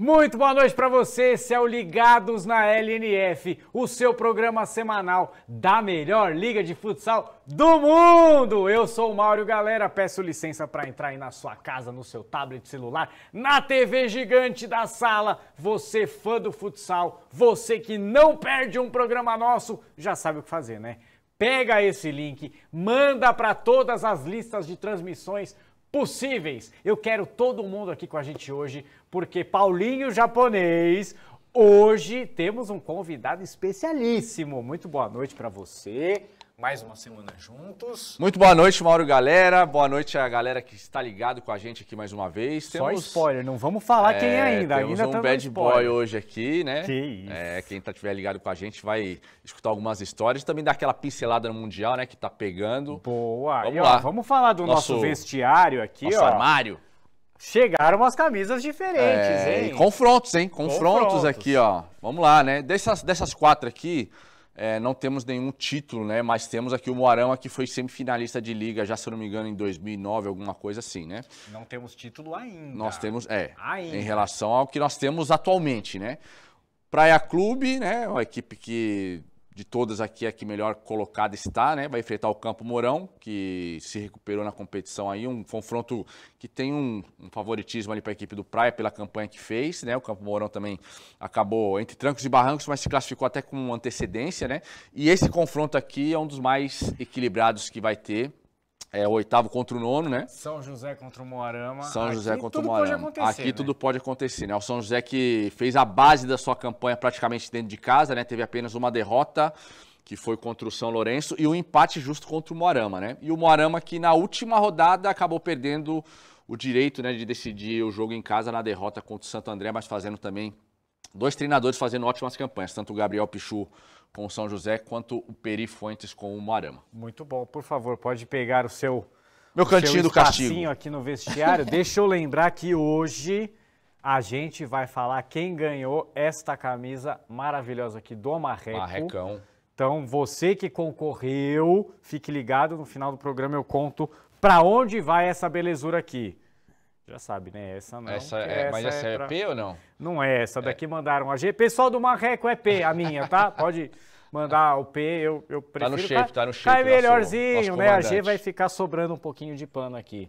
Muito boa noite para você, esse é o Ligados na LNF, o seu programa semanal da melhor liga de futsal do mundo. Eu sou o Mauro Galera, peço licença para entrar aí na sua casa, no seu tablet celular, na TV gigante da sala. Você fã do futsal, você que não perde um programa nosso, já sabe o que fazer, né? Pega esse link, manda para todas as listas de transmissões possíveis. Eu quero todo mundo aqui com a gente hoje, porque Paulinho Japonês, hoje temos um convidado especialíssimo. Muito boa noite para você. Mais uma semana juntos. Muito boa noite, Mauro galera. Boa noite a galera que está ligado com a gente aqui mais uma vez. Temos, Só spoiler, não vamos falar é, quem ainda. Temos ainda um tá bad boy hoje aqui, né? Que isso. É, quem tá tiver ligado com a gente vai escutar algumas histórias. Também dar aquela pincelada no Mundial, né? Que tá pegando. Boa. Vamos e, ó, lá. Vamos falar do nosso, nosso vestiário aqui, nosso ó. armário. Chegaram umas camisas diferentes, é, hein? confrontos, hein? Confrontos, confrontos aqui, ó. Vamos lá, né? Dessas, dessas quatro aqui... É, não temos nenhum título, né? Mas temos aqui o Moarama, que foi semifinalista de liga, já se eu não me engano, em 2009, alguma coisa assim, né? Não temos título ainda. Nós temos, é, ainda. em relação ao que nós temos atualmente, né? Praia Clube, né? Uma equipe que de todas aqui é que melhor colocada está, né? Vai enfrentar o Campo Mourão, que se recuperou na competição aí, um confronto que tem um, um favoritismo ali para a equipe do Praia pela campanha que fez, né? O Campo Mourão também acabou entre trancos e barrancos, mas se classificou até com antecedência, né? E esse confronto aqui é um dos mais equilibrados que vai ter é, o oitavo contra o nono, né? São José contra o Moarama. São José contra o Moarama. Aqui né? tudo pode acontecer, né? O São José que fez a base da sua campanha praticamente dentro de casa, né? Teve apenas uma derrota, que foi contra o São Lourenço, e um empate justo contra o Moarama, né? E o Moarama que na última rodada acabou perdendo o direito né, de decidir o jogo em casa na derrota contra o Santo André, mas fazendo também dois treinadores fazendo ótimas campanhas, tanto o Gabriel Pichu com o São José quanto o Peri Fuentes com o Moarama. Muito bom. Por favor, pode pegar o seu meu o cantinho do castigo aqui no vestiário. Deixa eu lembrar que hoje a gente vai falar quem ganhou esta camisa maravilhosa aqui do Marreco. Marrecão. Então, você que concorreu, fique ligado, no final do programa eu conto para onde vai essa belezura aqui. Já sabe, né? Essa não. Essa é, essa mas é essa é, é EP ou não? Não é, essa daqui é. mandaram a G. Pessoal do Marreco é P, a minha, tá? Pode mandar o P, eu, eu tá prefiro. Tá no shape, tá no shape. Cai melhorzinho, nosso, nosso né? A G vai ficar sobrando um pouquinho de pano aqui.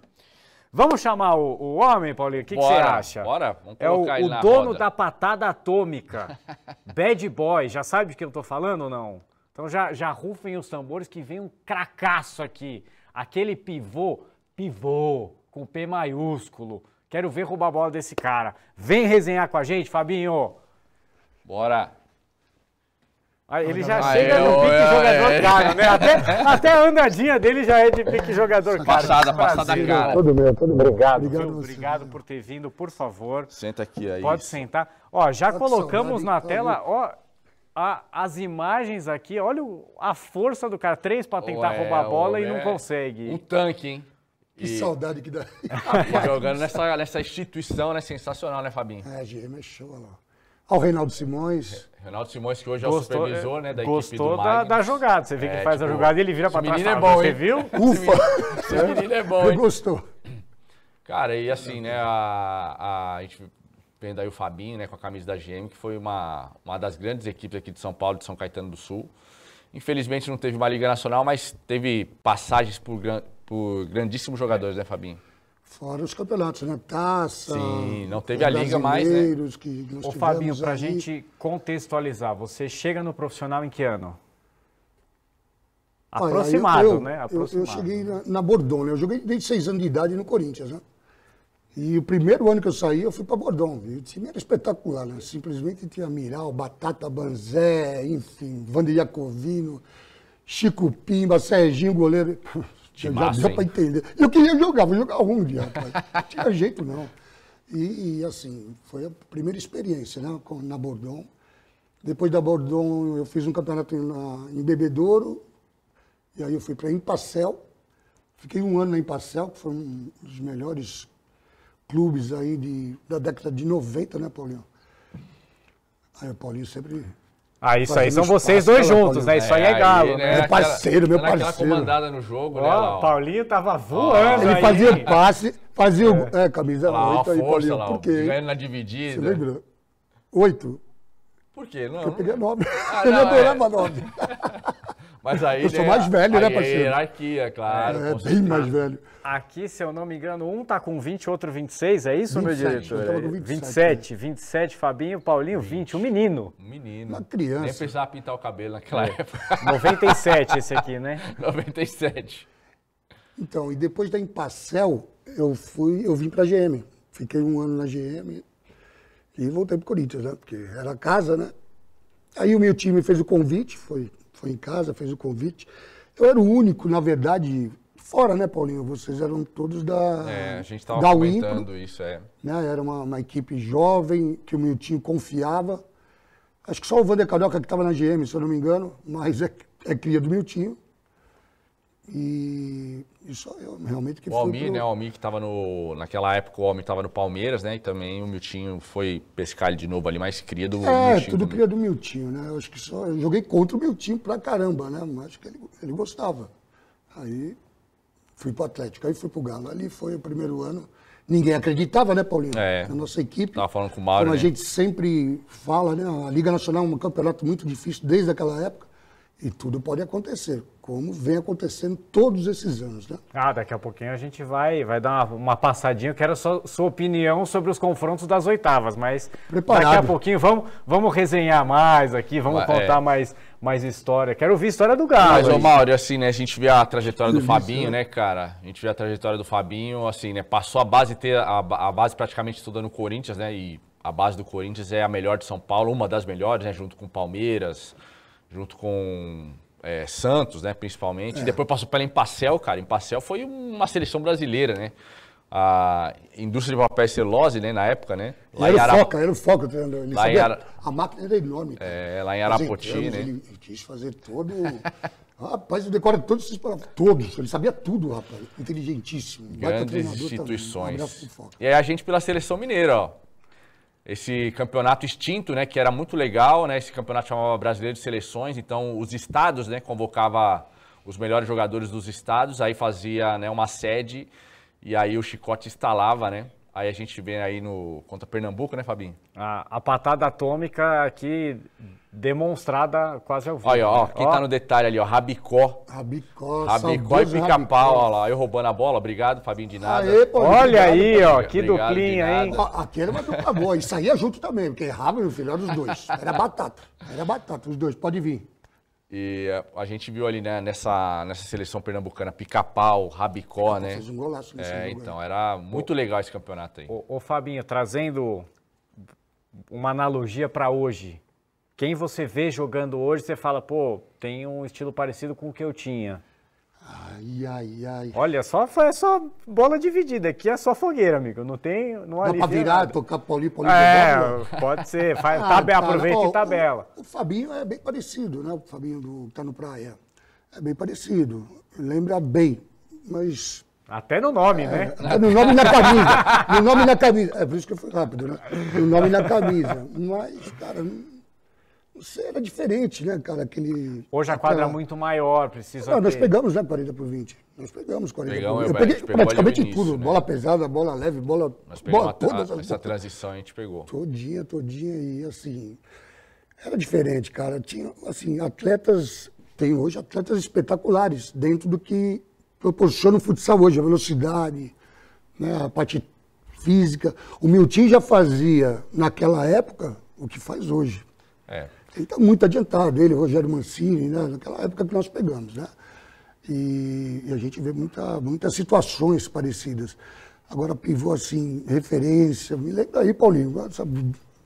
Vamos chamar o, o homem, Paulinho? O que, você acha? Bora, vamos É o, o dono roda. da patada atômica. Bad Boy, já sabe de que eu tô falando ou não? Então já, já rufem os tambores que vem um cracaço aqui. Aquele pivô, pivô, com P maiúsculo. Quero ver roubar a bola desse cara. Vem resenhar com a gente, Fabinho. Bora. Ele ah, já ah, chega eu, no pique eu, jogador eu, é. cara, né? Até, até a andadinha dele já é de pique jogador passada, cara. Passada, passada cara. Todo bem, todo bem. Obrigado, obrigado, obrigado por ter vindo, por favor. Senta aqui aí. É pode sentar. Ó, já Pode colocamos na tela, ó, a, as imagens aqui. Olha a força do cara. Três para tentar Ué, roubar a bola Ué. e não consegue. Um tanque, hein? Que e... saudade que dá. Tá jogando nessa, nessa instituição, né? Sensacional, né, Fabinho? É, GM é show, lá. o Reinaldo Simões. Reinaldo Simões, que hoje é o supervisor é, né, da gostou equipe do da, da jogada. Você vê é, que faz tipo, a jogada e ele vira para trás. menino é bom, Você hein? viu? Ufa! Esse menino é bom, hein? Gostou. Cara, e assim, né, a, a gente vendo aí o Fabinho, né, com a camisa da GM, que foi uma, uma das grandes equipes aqui de São Paulo, de São Caetano do Sul. Infelizmente não teve uma Liga Nacional, mas teve passagens por, por grandíssimos jogadores, né, Fabinho? Fora os campeonatos, né? Taça. Sim, não teve a liga mais, né? Que Ô, Fabinho, para a gente contextualizar, você chega no profissional em que ano? Aproximado, Olha, eu, né? Aproximado. Eu, eu cheguei na, na Bordon, né? Eu joguei desde seis anos de idade no Corinthians, né? E o primeiro ano que eu saí, eu fui para Bordão. E o time era espetacular, né? Simplesmente tinha Miral, Batata, Banzé, enfim, Vanderjacovino, Chico Pimba, Serginho, goleiro. Timaço, já deu para entender. Eu queria jogar, vou jogar um dia, rapaz. Não tinha jeito, não. E, e, assim, foi a primeira experiência, né? Na Bordom. Depois da Bordom, eu fiz um campeonato na, em Bebedouro. E aí eu fui para Impacel. Fiquei um ano na Impacel, que foi um dos melhores clubes aí de, da década de 90, né, Paulinho? Aí o Paulinho sempre ah, isso aí são vocês dois juntos, né? Isso aí é, é galo, aí, né? né? Meu parceiro, meu parceiro. Aquela comandada no jogo, oh, né? Lá, Paulinho tava voando oh, Ele fazia o é. passe, fazia é. É, camisa lá, 8 aí, força, Paulinho. Lá, Por quê? Ganhando na dividida. Você lembra? Oito. Por quê? Não, Porque eu peguei nove Ah, não, eu adorava é. nome. Mas aí. Eu sou mais velho, né, é parceiro? Hierarquia, claro. É, bem mais velho. Aqui, se eu não me engano, um tá com 20, outro 26, é isso, 27, meu diretor? Eu é, com 27, 27, né? 27, Fabinho, Paulinho, 20. 20, um menino. Um menino. Uma criança. Nem precisava pintar o cabelo naquela é. época. 97 esse aqui, né? 97. Então, e depois da Impacel, eu fui, eu vim pra GM. Fiquei um ano na GM e voltei pro Corinthians, né? Porque era casa, né? Aí o meu time fez o convite, foi foi em casa, fez o convite. Eu era o único, na verdade, fora, né, Paulinho? Vocês eram todos da É, a gente estava comentando isso, é. Né? Era uma, uma, equipe jovem que o Miltinho confiava. Acho que só o Vander Carioca que estava na GM, se eu não me engano, mas é, é cria do Miltinho. E e só eu realmente que o fui. O Almir, pro... né? O Almir que estava no. Naquela época o Almir estava no Palmeiras, né? E também o Miltinho foi pescar ele de novo ali, mas cria do. É, Miltinho tudo cria do Miltinho, né? Eu acho que só. Eu joguei contra o Miltinho pra caramba, né? Mas acho que ele, ele gostava. Aí fui pro Atlético, aí fui pro Galo. Ali foi o primeiro ano. Ninguém acreditava, né, Paulinho? É. Na nossa equipe. Tava falando com o Mauro. Como né? a gente sempre fala, né? A Liga Nacional é um campeonato muito difícil desde aquela época. E tudo pode acontecer, como vem acontecendo todos esses anos. Né? Ah, daqui a pouquinho a gente vai, vai dar uma, uma passadinha. Eu quero só sua opinião sobre os confrontos das oitavas, mas Preparado. daqui a pouquinho vamos, vamos resenhar mais aqui, vamos ah, contar é. mais, mais história. Quero ouvir a história do Galo. Mas, ô Mauro, assim, né, a gente vê a trajetória do Fabinho, né, cara? A gente vê a trajetória do Fabinho, assim, né? Passou a base ter a, a base praticamente toda no Corinthians, né? E a base do Corinthians é a melhor de São Paulo, uma das melhores, né? Junto com Palmeiras junto com é, Santos, né, principalmente. É. Depois passou pela Empacel, cara. Empacel foi uma seleção brasileira, né? A indústria de papel e né, na época, né? Lá era, em Ara... foca, era o foco, Ara... A máquina era enorme. Cara. É, lá em Arapoti, né? Ele, ele quis fazer todo... Rapaz, eu decoro todos esses Todos. Ele sabia tudo, rapaz. Inteligentíssimo. Grandes instituições. e aí a gente pela seleção mineira, ó esse campeonato extinto, né, que era muito legal, né, esse campeonato chamava Brasileiro de Seleções, então os estados, né, convocava os melhores jogadores dos estados, aí fazia, né, uma sede e aí o chicote instalava, né, Aí a gente vem aí no contra Pernambuco, né, Fabinho? A, a patada atômica aqui demonstrada quase ao vivo. Olha, ó, né? quem tá ó. tá no detalhe ali, ó, Rabicó. Rabicó, Rabicó e pica-pau, ó lá, eu roubando a bola, obrigado, Fabinho de nada. Aê, pô, Olha obrigado, aí, ó, que duplinha, hein? Aquele matou uma boa, e saía é junto também, porque errava, o filho, dos os dois. Era batata, era batata, os dois, pode vir. E a, eh, a gente viu ali, né, nessa, nessa seleção pernambucana, pica-pau, rabicó, né? Fez um golaço nesse é, Então, né? era muito legal esse campeonato aí. ô, Fabinho, trazendo uma analogia para hoje. Quem você vê jogando hoje, você fala, pô, tem um estilo parecido com o que eu tinha. Ai, ai, ai. Olha, só foi só bola dividida. Aqui é só fogueira, amigo. Não tem. Não Dá pra virar, nada. tocar poli poli É, pode ser. Faz, ah, tabela, cara, aproveita ó, e tabela. O, o, Fabinho é bem parecido, né? O Fabinho do tá no Praia. É bem parecido. Lembra bem, mas. Até no nome, né? é, né? Até no nome e na camisa. No nome e na camisa. É por isso que eu fui rápido, né? No nome e na camisa. Mas, cara, não você era diferente, né, cara? Aquele, Hoje a quadra aquela... é muito maior, precisa. Não, nós pegamos, né, 40 por 20. Nós pegamos 40 pegamos, por 20. É, Eu peguei praticamente início, tudo: né? bola pesada, bola leve, bola. Nós pegamos todas essa transição a gente pegou. Todinha, todinha. E assim. Era diferente, cara. Tinha, assim, atletas. Tem hoje atletas espetaculares dentro do que proporciona o futsal hoje, a velocidade, né, a parte física. O Milton já fazia, naquela época, o que faz hoje. É. Ele está muito adiantado, ele, Rogério Mancini, né? naquela época que nós pegamos. Né? E, e a gente vê muita, muitas situações parecidas. Agora, pivô assim, referência. Me lembra aí, Paulinho.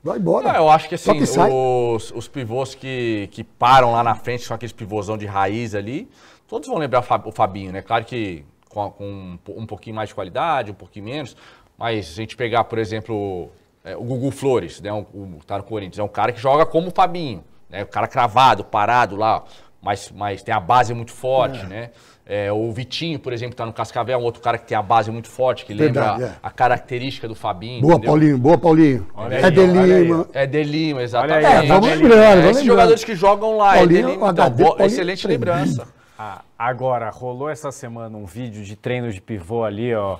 Vai embora. Não, ah, eu acho que assim, que os, os, pivôs que, que param lá na frente, são aqueles pivôzão de raiz ali, todos vão lembrar o Fabinho, né? Claro que com, com um pouquinho mais de qualidade, um pouquinho menos. Mas se a gente pegar, por exemplo, é, o Gugu Flores, né, O um, tá no Corinthians, é um cara que joga como o Fabinho, né, o cara cravado, parado lá, mas, mas tem a base muito forte, é. né? É, o Vitinho, por exemplo, está no Cascavel, é um outro cara que tem a base muito forte, que Verdade, lembra a, é. a, característica do Fabinho. Boa, entendeu? Paulinho, boa, Paulinho. Olha é aí, de Lima. É de Lima, exatamente. Aí, é, vamos lembrar, é, vamos Esses jogadores que jogam lá, Paulinho, é de Lima, HD, então, excelente lembrança. Ah, agora, rolou essa semana um vídeo de treino de pivô ali, ó.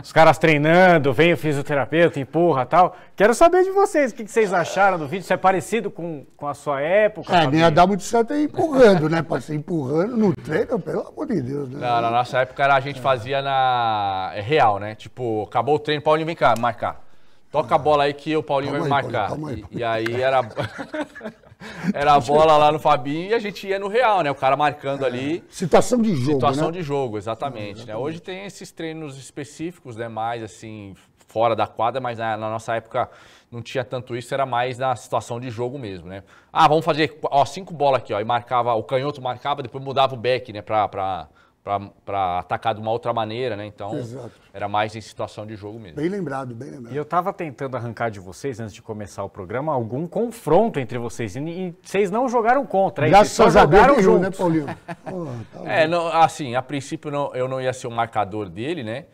Os caras treinando, vem o fisioterapeuta, empurra tal. Quero saber de vocês, o que, que vocês acharam do vídeo? Se é parecido com, com a sua época? É, nem ia dar muito certo aí empurrando, né? Pra ser empurrando no treino, pelo amor de Deus. Né? Não, na nossa época a gente fazia na. É real, né? Tipo, acabou o treino, Paulinho, vem cá, marcar. Toca a bola aí que o Paulinho calma vai aí, marcar. Paulinho, calma aí, E, e aí era. Era a bola lá no Fabinho e a gente ia no real, né? O cara marcando é, ali. Situação de jogo. Situação né? de jogo, exatamente, é, né? Hoje tem esses treinos específicos, né? Mais assim, fora da quadra, mas na, na, nossa época não tinha tanto isso, era mais na situação de jogo mesmo, né? Ah, vamos fazer ó, cinco bolas aqui, ó. E marcava, o canhoto marcava, depois mudava o back, né? Pra. pra para atacar de uma outra maneira, né? Então, Exato. era mais em situação de jogo mesmo. Bem lembrado, bem lembrado. E eu estava tentando arrancar de vocês, antes de começar o programa, algum confronto entre vocês. E, e vocês não jogaram contra, Já é só jogaram né, juntos. né, Paulinho? oh, tá é, não, assim, a princípio não, eu não ia ser o marcador dele, né?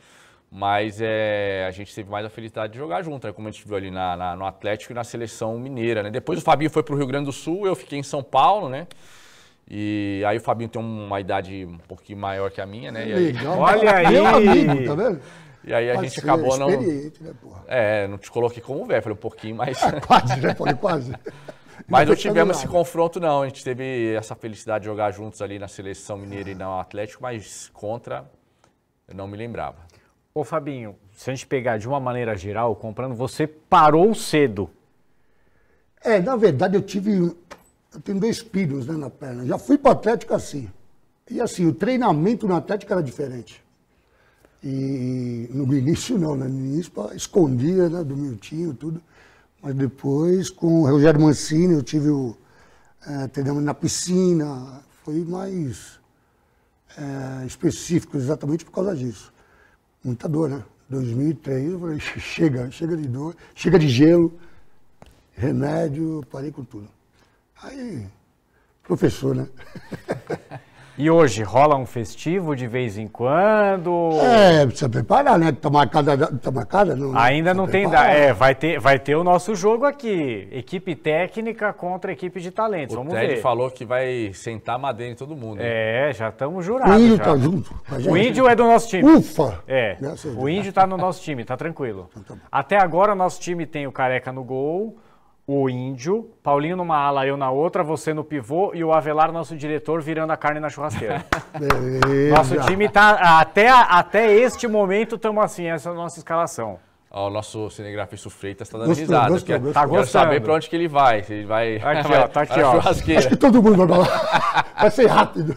Mas é, a gente teve mais a felicidade de jogar junto, né? como a gente viu ali na, na, no Atlético e na Seleção Mineira, né? Depois o Fabinho foi para o Rio Grande do Sul, eu fiquei em São Paulo, né? E aí o Fabinho tem uma idade um pouquinho maior que a minha, né? Legal. Aí, olha aí! Meu amigo, tá vendo? E aí a Pode gente acabou não. Né, É, não te coloquei como velho, falei um pouquinho mais. É, quase, já Falei quase. Mas não, tivemos esse confronto, não. A gente teve essa felicidade de jogar juntos ali na seleção mineira e no Atlético, mas contra, eu não me lembrava. Ô, Fabinho, se a gente pegar de uma maneira geral, comprando, você parou cedo. É, na verdade, eu tive eu tenho dois pilhos né, na perna. Já fui para Atlético assim. E assim, o treinamento na Atlético era diferente. E no início não, né? No início escondia né, do tudo. Mas depois, com o Rogério Mancini, eu tive o é, treinamento na piscina. Foi mais é, específico exatamente por causa disso. Muita dor, né? 2003, eu falei, chega, chega de dor, chega de gelo, remédio, parei com tudo. Aí, professor, né? E hoje rola um festivo de vez em quando? É, precisa preparar, né? Tomar cada, tomar não. Né? Ainda não tem data. É, vai ter, vai ter o nosso jogo aqui, equipe técnica contra equipe de talentos. O Vamos Ted ver. falou que vai sentar madeira em todo mundo. É, já estamos jurados. O índio já. tá junto. O índio é do nosso time. Ufa. É. o índio tá no nosso time, tá tranquilo. Então tá Até agora nosso time tem o careca no gol o Índio, Paulinho numa ala, eu na outra, você no pivô e o Avelar, nosso diretor, virando a carne na churrasqueira. Beleza. Nosso time tá até, até este momento estamos assim, essa é a nossa escalação. Ó, o nosso cinegrafista Freitas está dando gostou, risada. Gostou, gostou. Tá gostando. Quero saber para onde que ele vai. Se ele vai. Aqui, vai, ó, tá aqui, ó. Churrasqueira. Acho que todo mundo vai Vai ser rápido.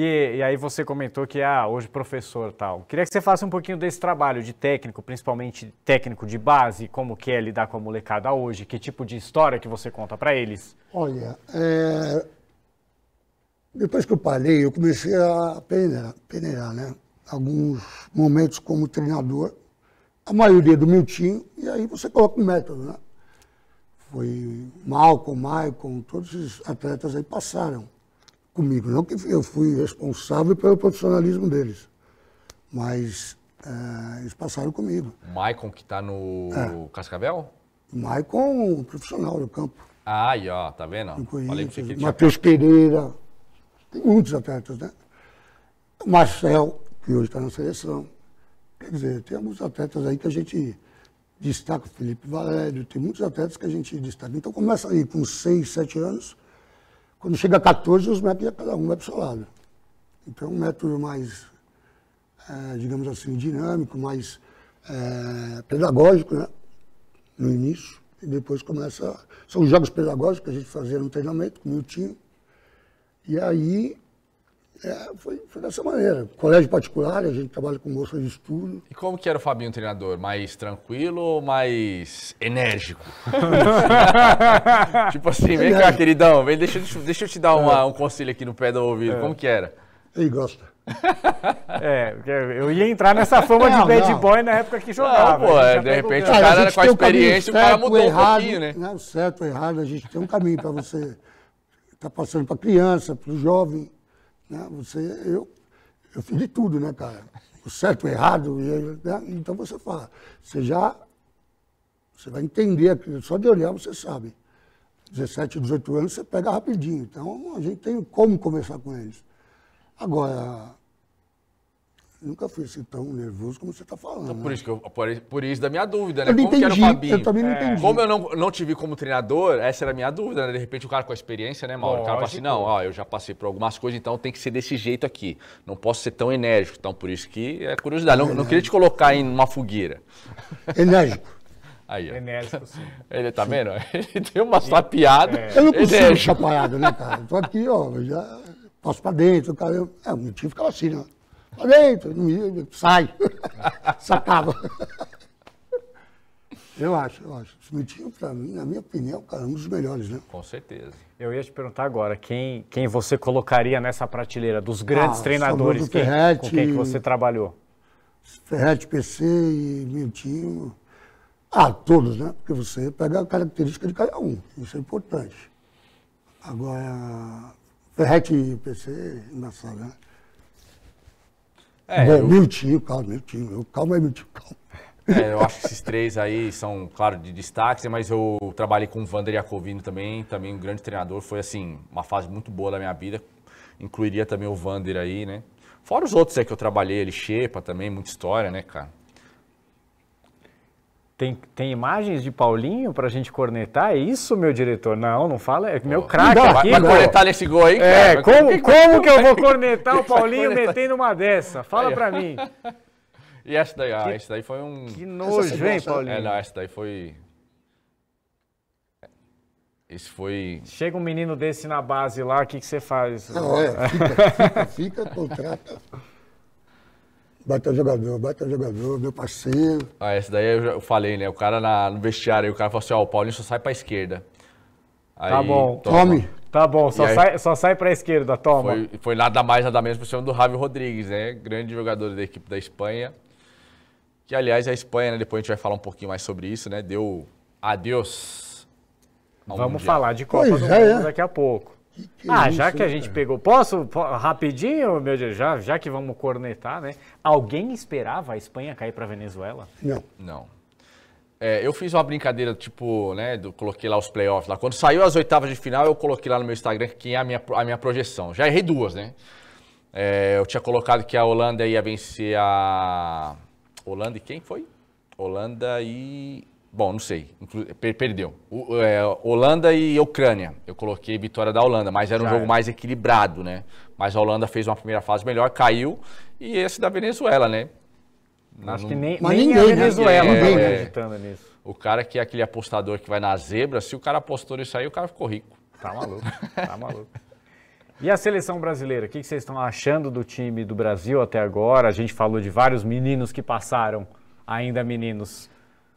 E, e, aí você comentou que ah, hoje professor tal. Queria que você falasse um pouquinho desse trabalho de técnico, principalmente técnico de base, como que é lidar com a molecada hoje, que tipo de história que você conta para eles. Olha, é... depois que eu parei, eu comecei a peneirar, peneirar, né? Alguns momentos como treinador, a maioria do meu time e aí você coloca um método, né? Foi Malcolm, Maicon, todos esses atletas aí passaram comigo. Não que eu fui responsável pelo profissionalismo deles, mas é, eles passaram comigo. Maicon, que está no é. Cascavel? Maicon, um profissional do campo. Ah, aí, ó, tá vendo? Falei com você que Matheus Pereira, tem muitos atletas, né? Marcel, que hoje está na seleção. Quer dizer, tem alguns atletas aí que a gente destaca, Felipe Valério, tem muitos atletas que a gente destaca. Então começa aí com 6, 7 anos, quando chega a 14, os métodos, cada um vai para o seu lado. Então, um método mais, é, digamos assim, dinâmico, mais é, pedagógico, né? No início. E depois começa. São jogos pedagógicos que a gente fazia no treinamento, com o meu E aí é, foi, foi, dessa maneira. Colégio particular, a gente trabalha com moças de estudo. E como que era o Fabinho treinador? Mais tranquilo ou mais enérgico? tipo assim, vem cá, queridão, vem, deixa, é. deixa eu te dar uma, é. um conselho aqui no pé do ouvido. É. Como que era? Ele gosta. é, eu ia entrar nessa fama não, de bad não. boy na época que jogava. Não, pô, é, de repente o ah, cara era com a experiência, um certo, o cara mudou errado, um pouquinho, né? Não, certo, errado, a gente tem um caminho para você. Tá passando para criança, para o jovem né? Você, eu, eu fiz de tudo, né, cara? O certo, o errado, né? então você fala. Você já você vai entender aquilo, só de olhar você sabe. 17, 18 anos você pega rapidinho, então a gente tem como conversar com eles. Agora, nunca fui assim tão nervoso como você está falando. Então, né? por, isso que eu, por, por, isso da minha dúvida, né? Eu como entendi, Fabinho? Eu também não é. entendi. Como eu não, não te vi como treinador, essa era a minha dúvida, né? De repente o cara com a experiência, né, Mauro? O cara fala assim, não, ó, eu já passei por algumas coisas, então tem que ser desse jeito aqui. Não posso ser tão enérgico. Então, por isso que é curiosidade. Não, não queria te colocar em uma fogueira. Enérgico. Aí, ó. Enérgico, sim. Ele tá sim. vendo? Ele tem uma sapiada. É. Eu não consigo enérgico. ficar parado, né, cara? Tô aqui, ó, já passo pra dentro. Cara. Eu, é, o meu time ficava assim, né? Falei, sai. Sacava. Eu acho, eu acho. O Smithinho, para mim, na minha opinião, cara, um dos melhores, né? Com certeza. Eu ia te perguntar agora, quem, quem você colocaria nessa prateleira dos grandes ah, treinadores quem, com quem que você trabalhou? Ferret PC e Miltinho. Ah, todos, né? Porque você pega a característica de cada um, isso é importante. Agora, Ferret e PC, embaçado, né? É, Bom, eu... meu tio, calma meu tio. calma é meu tio, calma. É, eu acho que esses três aí são, claro, de destaque, mas eu trabalhei com o Vander Jacovino também, também um grande treinador. Foi, assim, uma fase muito boa da minha vida. Incluiria também o Vander aí, né? Fora os outros é que eu trabalhei, ele Shepa também, muita história, né, cara? Tem, tem imagens de Paulinho pra gente cornetar? É isso, meu diretor? Não, não fala. É meu craque aqui. Vai, vai cornetar nesse gol aí, é, cara. É, como, que, como que eu vou cornetar o Paulinho metendo uma dessa? Fala pra mim. E essa daí, ah, essa daí foi um... Que nojo, hein, né? Paulinho? É, não, essa daí foi... Esse foi. Chega um menino desse na base lá, o que, que você faz? Não, é, fica, fica, fica contrata. Baita jogador, baita jogador, meu parceiro. Ah, esse daí eu falei, né? O cara na, no vestiário, o cara falou assim, ó, oh, o Paulinho só sai pra esquerda. Tá aí, tá bom. Toma. Tome. Tá bom, só, aí, sai, só sai pra esquerda, toma. Foi, foi nada mais, nada menos pro cima do Javi Rodrigues, né? Grande jogador da equipe da Espanha. Que, aliás, a Espanha, né? Depois a gente vai falar um pouquinho mais sobre isso, né? Deu adeus. Vamos mundial. falar de Copa pois do é, Mundo é. daqui a pouco ah, é já que a gente pegou. Posso rapidinho, meu Deus, já, já que vamos cornetar, né? Alguém esperava a Espanha cair para Venezuela? Não. Não. É, eu fiz uma brincadeira, tipo, né? Do, coloquei lá os playoffs. Lá. Quando saiu as oitavas de final, eu coloquei lá no meu Instagram quem é a minha, a minha projeção. Já errei duas, né? É, eu tinha colocado que a Holanda ia vencer a. Holanda e quem foi? Holanda e Bom, não sei. Perdeu. O, é, Holanda e Ucrânia. Eu coloquei vitória da Holanda, mas era um Já jogo é. mais equilibrado, né? Mas a Holanda fez uma primeira fase melhor, caiu. E esse da Venezuela, né? Acho não, que nem, mas nem ninguém, a né? Venezuela ninguém, tá acreditando é, nisso. O cara que é aquele apostador que vai na zebra, se o cara apostou nisso aí, o cara ficou rico. Tá maluco, tá maluco. E a seleção brasileira, o que vocês estão achando do time do Brasil até agora? A gente falou de vários meninos que passaram, ainda meninos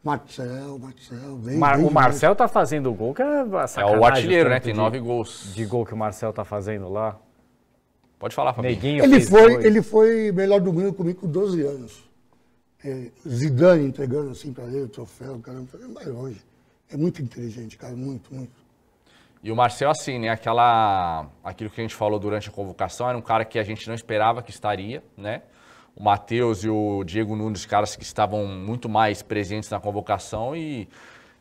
Marcel, Marcel, vem, Mar vem, O Marcel tá fazendo o gol que é sacanagem. É o artilheiro, né? Tem de, nove gols. De gol que o Marcel tá fazendo lá. Pode falar, Fabinho. mim. ele foi, ele foi melhor do mundo comigo com 12 anos. É, Zidane entregando assim para ele o troféu, caramba, vai longe. É muito inteligente, cara, muito, muito. E o Marcel, assim, né? Aquela, aquilo que a gente falou durante a convocação, era um cara que a gente não esperava que estaria, né? o Matheus e o Diego Nunes, caras que estavam muito mais presentes na convocação e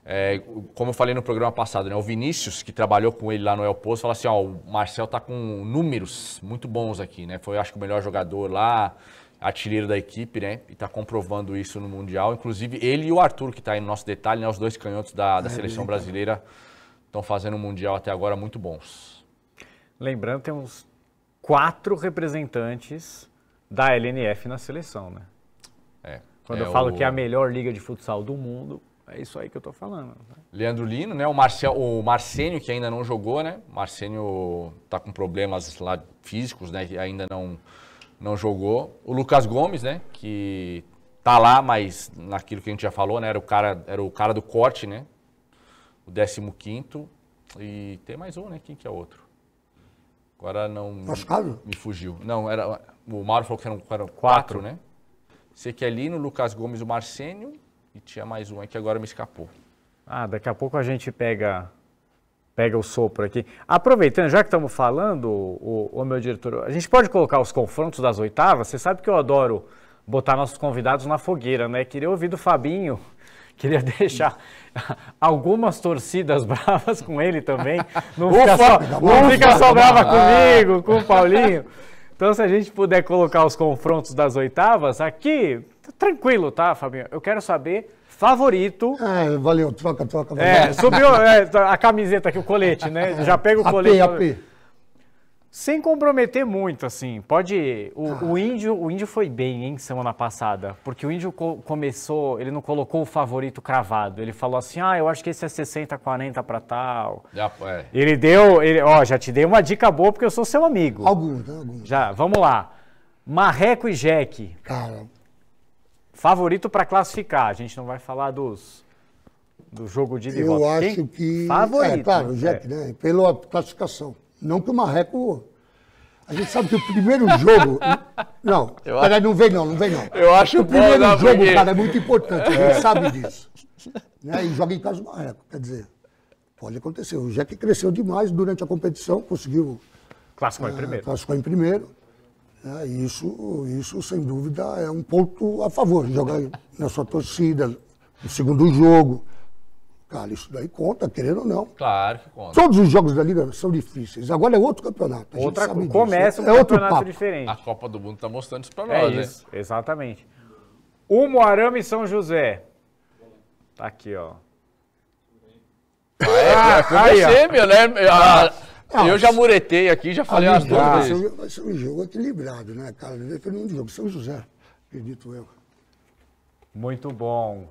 é, como eu falei no programa passado, né, o Vinícius, que trabalhou com ele lá no El Posto, falou assim, ó, o Marcel tá com números muito bons aqui, né, foi acho que o melhor jogador lá, artilheiro da equipe, né, e tá comprovando isso no Mundial, inclusive ele e o Arthur, que tá aí no nosso detalhe, né, os dois canhotos da, da é, seleção brasileira estão fazendo um Mundial até agora muito bons. Lembrando, temos quatro representantes da LNF na seleção, né? É. Quando é eu falo o... que é a melhor liga de futsal do mundo, é isso aí que eu tô falando. Né? Leandro Lino, né? O, Marcel, o Marcênio, que ainda não jogou, né? O Marcênio tá com problemas lá físicos, né? Que ainda não, não jogou. O Lucas Gomes, né? Que tá lá, mas naquilo que a gente já falou, né? Era o cara, era o cara do corte, né? O 15 E tem mais um, né? Quem que é outro? Agora não. Pascal? Me fugiu. Não, era. O Mauro falou que eram, eram quatro. quatro. né? Sequelino, Lucas Gomes, o Marcênio e tinha mais um aí que agora me escapou. Ah, daqui a pouco a gente pega pega o sopro aqui. Aproveitando, já que estamos falando, o, o, meu diretor, a gente pode colocar os confrontos das oitavas? Você sabe que eu adoro botar nossos convidados na fogueira, né? Queria ouvir do Fabinho, queria deixar algumas torcidas bravas com ele também. Não fica Ufa, só, não fica só brava ah. comigo, com o Paulinho. Então, se a gente puder colocar os confrontos das oitavas aqui, tranquilo, tá, Fabinho? Eu quero saber favorito. É, valeu, troca, troca. É, valeu. É, subiu é, a camiseta aqui, o colete, né? Já pega o AP, colete. AP. Sem comprometer muito, assim. Pode. O, ah. o, índio, o índio foi bem, hein, semana passada. Porque o índio co começou, ele não colocou o favorito cravado. Ele falou assim: ah, eu acho que esse é 60, 40 para tal. Já, foi. É. Ele deu. Ele, ó, já te dei uma dica boa porque eu sou seu amigo. Algum, né, algum. Já, vamos lá. Marreco e Jack. Cara. Favorito para classificar. A gente não vai falar dos do jogo de Eu acho Quem? que. Favorito. É, claro, o Jack, é. né? Pela classificação. Não que o Marreco. A gente sabe que o primeiro jogo. Não, não vem não, não vem não. Eu acho o primeiro jogo, porque... cara, é muito importante, a gente é. sabe disso. Né? E joga em casa do Marreco. Quer dizer, pode acontecer. O Jack cresceu demais durante a competição, conseguiu. clássico ah, em primeiro. clássico em primeiro. É, isso, isso, sem dúvida, é um ponto a favor. Jogar na sua torcida, no segundo jogo. Cara, isso daí conta, querendo ou não. Claro que conta. Todos os jogos da Liga são difíceis. Agora é outro campeonato. Outra começa disso. um é campeonato papo. diferente. A Copa do Mundo está mostrando isso para é nós, é isso, né? Exatamente. O Moarama e São José. Tá aqui, ó. Ah, é, ah, é aí, você, ó. meu, né? Ah, eu já muretei aqui, já falei umas duas vezes. Vai ser um jogo equilibrado, né, cara? é um jogo. São José, acredito eu. Muito bom.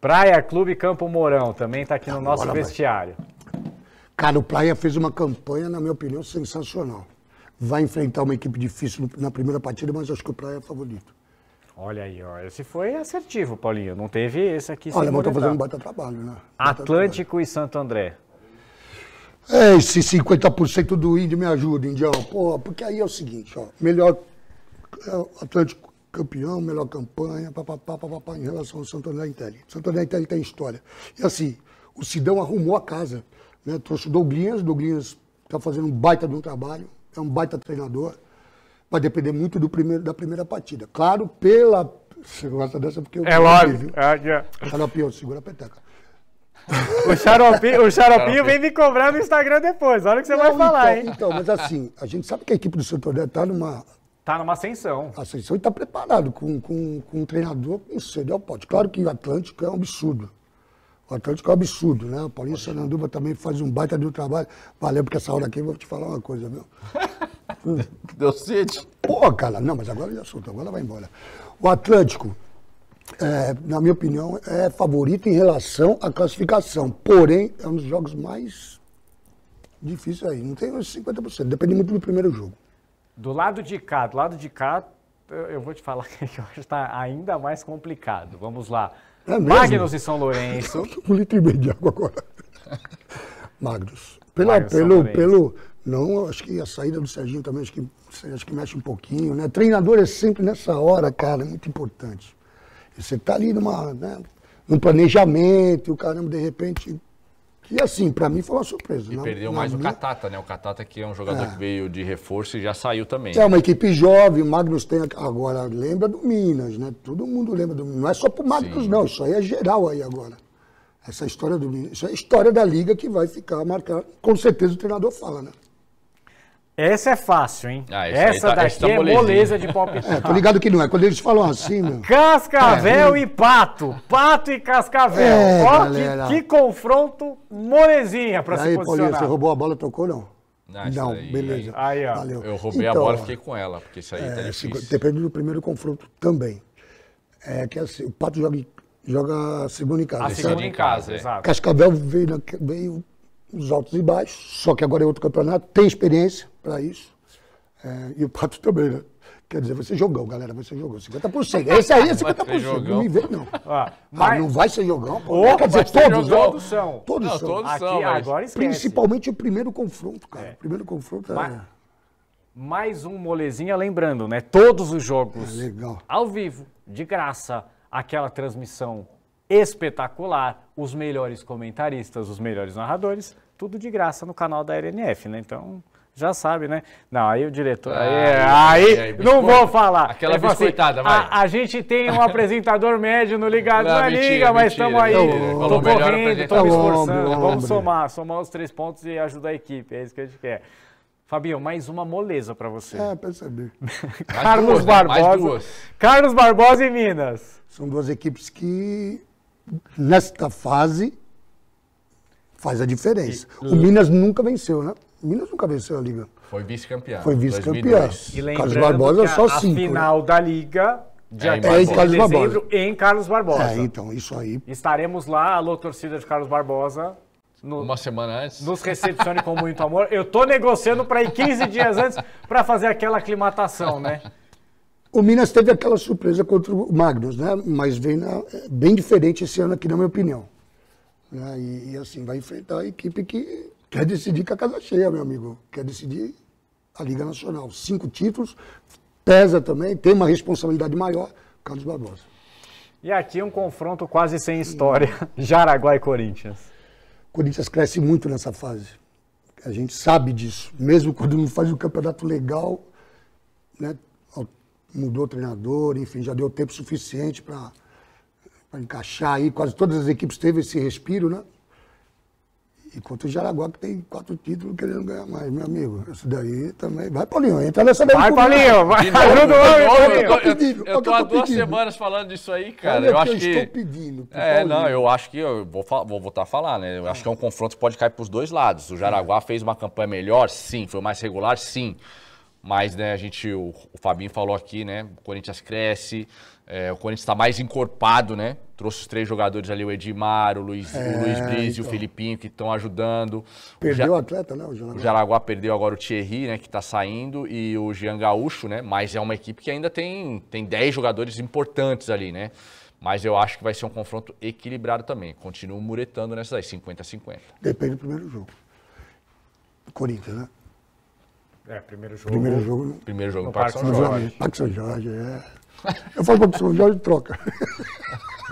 Praia Clube Campo Mourão também está aqui no Agora nosso vestiário. Vai. Cara, o Praia fez uma campanha, na minha opinião, sensacional. Vai enfrentar uma equipe difícil na primeira partida, mas acho que o Praia é favorito. Olha aí, ó. esse foi assertivo, Paulinho. Não teve esse aqui. Olha, mas tá estou fazendo um baita trabalho, né? Atlântico trabalho. e Santo André. É, esse 50% do índio me ajuda, indião. Porra, porque aí é o seguinte, ó. Melhor é, Atlântico campeão, melhor campanha, papapá, papapá, em relação ao Santo Intelli. Santo Intelli tem história. E assim, o Sidão arrumou a casa, né? trouxe o Douglinhas, o Douglinhas está fazendo um baita de um trabalho, é um baita treinador, vai depender muito do primeiro, da primeira partida. Claro, pela... Você gosta dessa porque eu... É lógico. É, é. segura a peteca. O xaropinho, o xaropinho vem me cobrar no Instagram depois, olha o que você Não, vai falar, então, hein? Então, mas assim, a gente sabe que a equipe do Santo está numa Está numa ascensão. ascensão e está preparado com, com, com um treinador com sede ao pote. Claro que o Atlântico é um absurdo. O Atlântico é um absurdo, né? O Paulinho Sananduba também faz um baita de um trabalho. Valeu, porque essa hora aqui eu vou te falar uma coisa, viu? Deu sede? Pô, cara, não, mas agora já soltou, agora vai embora. O Atlântico, é, na minha opinião, é favorito em relação à classificação. Porém, é um dos jogos mais difíceis aí. Não tem 50%, depende muito do primeiro jogo. Do lado de cá, do lado de cá, eu vou te falar que eu acho que está ainda mais complicado. Vamos lá. É Magnus e São Lourenço. um litro e meio de água agora. Magnus. Pela, Magnus pelo, pelo, não, acho que a saída do Serginho também, acho que, acho que mexe um pouquinho, né? Treinador é sempre nessa hora, cara, é muito importante. Você está ali numa, né, num planejamento, e o caramba, de repente, que assim, para mim foi uma surpresa. E na, perdeu na mais minha... o Catata, né? O Catata que é um jogador é. que veio de reforço e já saiu também. É uma equipe jovem, o Magnus tem agora, lembra do Minas, né? Todo mundo lembra do Minas. Não é só pro Magnus Sim. não, isso aí é geral aí agora. Essa história do Minas, isso é a história da liga que vai ficar marcada. Com certeza o treinador fala, né? Essa é fácil, hein? Ah, essa tá, daqui tá é moleza de palpitar. É, tô ligado que não é. Quando eles falam assim, meu. Cascavel é, e Pato. Pato e Cascavel. É, Ó, que, que, confronto molezinha pra e se aí, posicionar. Paulinho, você roubou a bola, tocou não? Ah, não, não beleza. Aí, ó. Valeu. Eu roubei então, a bola e fiquei com ela, porque isso aí tá é, tá difícil. Depende do primeiro confronto também. É que assim, o Pato joga, joga segunda em casa. A segunda em casa, é. exato. Cascavel veio, veio os altos e baixos, só que agora é outro campeonato, tem experiência para isso. É, e o Pato também, né? Quer dizer, você jogou, galera, você jogou 50%. Esse aí é 50%, não me vê, não. Ah, mas... ah, não vai ser jogão, pô. Quer dizer, todos, jogão. todos são. Todos não, são. Todos Aqui, são agora Principalmente o primeiro confronto, cara. É. O primeiro confronto mas... é... Mais um molezinha, lembrando, né? Todos os jogos. É legal. Ao vivo, de graça, aquela transmissão espetacular, os melhores comentaristas, os melhores narradores, tudo de graça no canal da RNF, né? Então, já sabe, né? Não, aí o diretor. É, ah, aí, aí, aí não vou falar. Aquela é, biscoitada, assim, vai. A, a, gente tem um apresentador médio no Ligado não, na mentira, Liga, mentira, mas estamos aí. Estou correndo, estou me esforçando. Vamos somar, somar os três pontos e ajudar a equipe. É isso que a gente quer. Fabinho, mais uma moleza para você. É, percebi. Carlos duas, né? Barbosa. Né? Carlos Barbosa e Minas. São duas equipes que nesta fase, faz a diferença. E, o Minas nunca venceu, né? O Minas nunca venceu a Liga. Foi vice-campeão. Foi vice-campeão. E Carlos Barbosa que a, só cinco. A né? final né? da Liga é, dia é, em, Carlos de dezembro, Barbosa. em Carlos Barbosa. É, então, isso aí. Estaremos lá, alô, torcida de Carlos Barbosa. No, Uma semana antes. Nos recepcione com muito amor. Eu tô negociando para ir 15 dias antes para fazer aquela aclimatação, né? O Minas teve aquela surpresa contra o Magnus, né? mas vem na, bem diferente esse ano aqui, na minha opinião. Né? E, e, assim, vai enfrentar a equipe que quer decidir com a casa cheia, meu amigo. Quer decidir a Liga Nacional. Cinco títulos, pesa também, tem uma responsabilidade maior, Carlos Barbosa. E aqui um confronto quase sem história, Jaraguá e Corinthians. O Corinthians cresce muito nessa fase. A gente sabe disso. Mesmo quando não faz um campeonato legal, né, mudou o treinador, enfim, já deu tempo suficiente para encaixar aí. Quase todas as equipes teve esse respiro, né? E o Jaraguá, que tem quatro títulos querendo ganhar mais, meu amigo. Isso daí também. Vai, Paulinho, entra nessa daí. Vai, Paulinho, vai. É Ajuda o homem, Paulinho. Eu tô há duas pedindo. semanas falando disso aí, cara. eu acho que. Eu estou pedindo. É, Paulinho. não, eu acho que. Eu vou, vou voltar a falar, né? Eu acho que é um confronto que pode cair pros dois lados. O Jaraguá é. fez uma campanha melhor, sim. Foi mais regular, sim. Mas, né, a gente, o, o Fabinho falou aqui, né? O Corinthians cresce, é, o Corinthians está mais encorpado, né? Trouxe os três jogadores ali, o Edmar, o Luiz, é, Luiz Brise e então. o Felipinho, que estão ajudando. Perdeu o, o, atleta, né? O Jaraguá. o Jaraguá perdeu agora o Thierry, né? Que está saindo, e o Jean Gaúcho, né? Mas é uma equipe que ainda tem, tem dez jogadores importantes ali, né? Mas eu acho que vai ser um confronto equilibrado também. Continuo muretando nessas aí, 50 50. Depende do primeiro jogo. Corinthians, né? É, primeiro jogo. Primeiro jogo. Primeiro jogo no, Parque, Parque São, Jorge. Jorge. Parque São Jorge, é. Eu falo Parque São Jorge troca.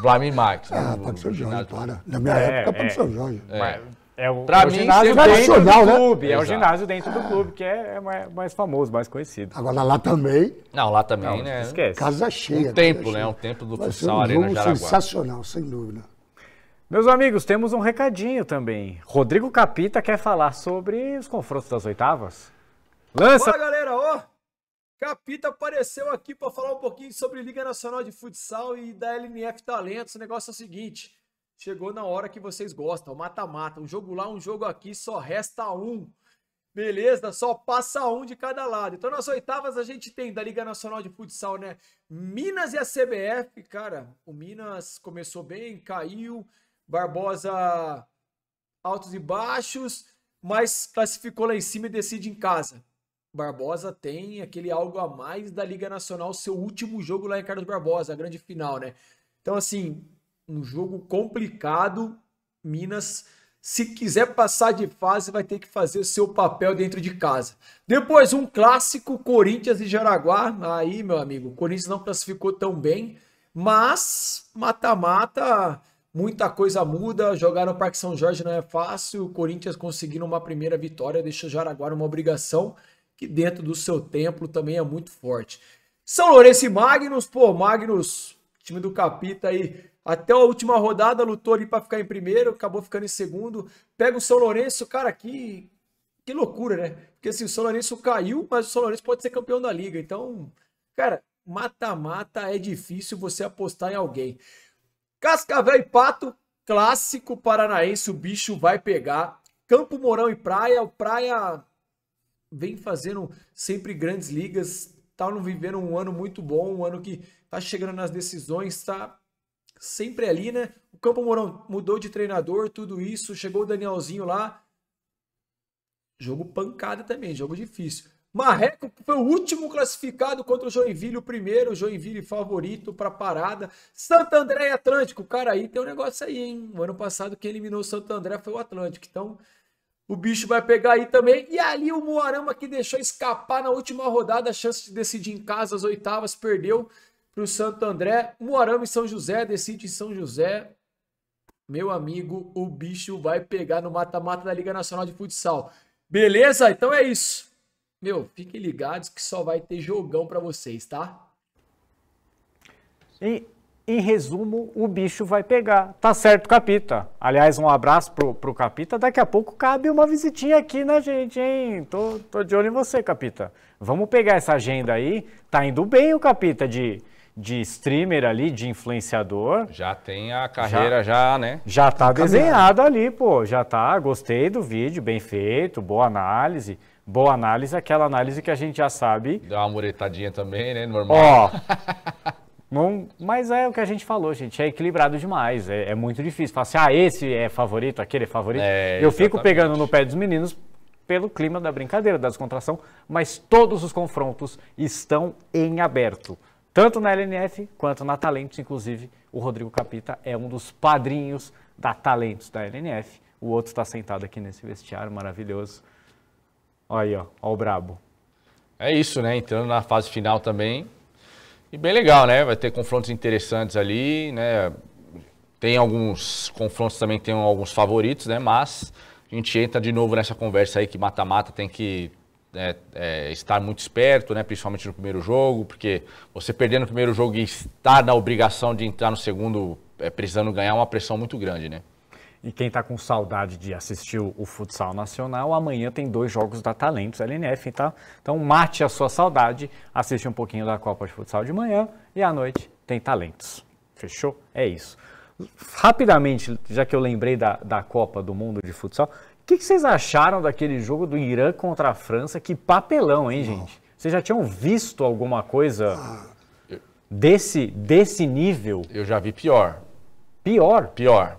Blaming Max. Né, ah, Parque São Jorge, para. Na minha é, época, é, Parque São Jorge. É. Mas, é o, pra é o mim, ginásio dentro do né? clube. É o ginásio dentro do clube que é, é, mais, mais, famoso, mais conhecido. Agora lá também. Não, lá também, não, né? Esquece. Casa cheia. Um templo, né? cheia. né? Um templo do Vai futsal, um Arena Jaraguá. Sensacional, sem dúvida. Meus amigos, temos um recadinho também. Rodrigo Capita quer falar sobre os confrontos das oitavas. Lança! Fala galera, ó! Capita apareceu aqui para falar um pouquinho sobre Liga Nacional de Futsal e da LNF Talentos. O negócio é o seguinte: chegou na hora que vocês gostam, mata-mata. Um jogo lá, um jogo aqui, só resta um. Beleza? Só passa um de cada lado. Então, nas oitavas, a gente tem da Liga Nacional de Futsal, né? Minas e a CBF. Cara, o Minas começou bem, caiu. Barbosa, altos e baixos, mas classificou lá em cima e decide em casa. Barbosa tem aquele algo a mais da Liga Nacional, seu último jogo lá em Carlos Barbosa, a grande final, né? Então, assim, um jogo complicado. Minas, se quiser passar de fase, vai ter que fazer o seu papel dentro de casa. Depois, um clássico Corinthians e Jaraguá. Aí, meu amigo, o Corinthians não classificou tão bem, mas mata-mata muita coisa muda. Jogar no Parque São Jorge não é fácil. O Corinthians conseguindo uma primeira vitória deixa o Jaraguá numa obrigação que dentro do seu templo também é muito forte. São Lourenço e Magnus, pô, Magnus, time do Capita aí, até a última rodada lutou ali para ficar em primeiro, acabou ficando em segundo. Pega o São Lourenço, cara, que, que loucura, né? Porque assim, o São Lourenço caiu, mas o São Lourenço pode ser campeão da liga. Então, cara, mata-mata é difícil você apostar em alguém. Cascavel e Pato, clássico paranaense, o bicho vai pegar. Campo Mourão e Praia, o Praia vem fazendo sempre grandes ligas, tá não vivendo um ano muito bom, um ano que tá chegando nas decisões, tá sempre ali, né? O Campo Mourão mudou de treinador, tudo isso, chegou o Danielzinho lá. Jogo pancada também, jogo difícil. Marreco foi o último classificado contra o Joinville, o primeiro, Joinville favorito para parada. Santo André e Atlântico, cara, aí tem um negócio aí, hein? O ano passado quem eliminou o Santo André foi o Atlântico, então o bicho vai pegar aí também. E ali o Moarama que deixou escapar na última rodada a chance de decidir em casa as oitavas, perdeu para o Santo André. Moarama e São José, decide em São José. Meu amigo, o bicho vai pegar no mata-mata da Liga Nacional de Futsal. Beleza? Então é isso. Meu, fiquem ligados que só vai ter jogão para vocês, tá? E em resumo, o bicho vai pegar. Tá certo, Capita. Aliás, um abraço pro, pro Capita. Daqui a pouco cabe uma visitinha aqui na gente, hein? Tô, tô de olho em você, Capita. Vamos pegar essa agenda aí. Tá indo bem o Capita de, de streamer ali, de influenciador. Já tem a carreira já, já né? Já tá desenhada ali, pô. Já tá. Gostei do vídeo, bem feito, boa análise. Boa análise, aquela análise que a gente já sabe. Dá uma muretadinha também, né? Normal. Ó, mas é o que a gente falou, gente. É equilibrado demais. É, é muito difícil. Falar assim, ah, esse é favorito, aquele é favorito. É, eu exatamente. fico pegando no pé dos meninos pelo clima da brincadeira, da descontração, mas todos os confrontos estão em aberto. Tanto na LNF quanto na Talentos, inclusive, o Rodrigo Capita é um dos padrinhos da Talentos da LNF. O outro está sentado aqui nesse vestiário maravilhoso. Olha aí, ó, ó o brabo. É isso, né? Entrando na fase final também, e bem legal, né? Vai ter confrontos interessantes ali, né? Tem alguns confrontos também, tem alguns favoritos, né? Mas a gente entra de novo nessa conversa aí que mata-mata tem que né, é, estar muito esperto, né? principalmente no primeiro jogo, porque você perdendo o primeiro jogo e estar na obrigação de entrar no segundo, é, precisando ganhar, é uma pressão muito grande, né? E quem está com saudade de assistir o, futsal nacional, amanhã tem dois jogos da Talentos LNF, tá? Então mate a sua saudade, assiste um pouquinho da Copa de Futsal de manhã e à noite tem Talentos. Fechou? É isso. Rapidamente, já que eu lembrei da, da Copa do Mundo de Futsal, o que, que, vocês acharam daquele jogo do Irã contra a França? Que papelão, hein, gente? Vocês já tinham visto alguma coisa ah, desse, desse nível? Eu já vi pior. Pior? Pior.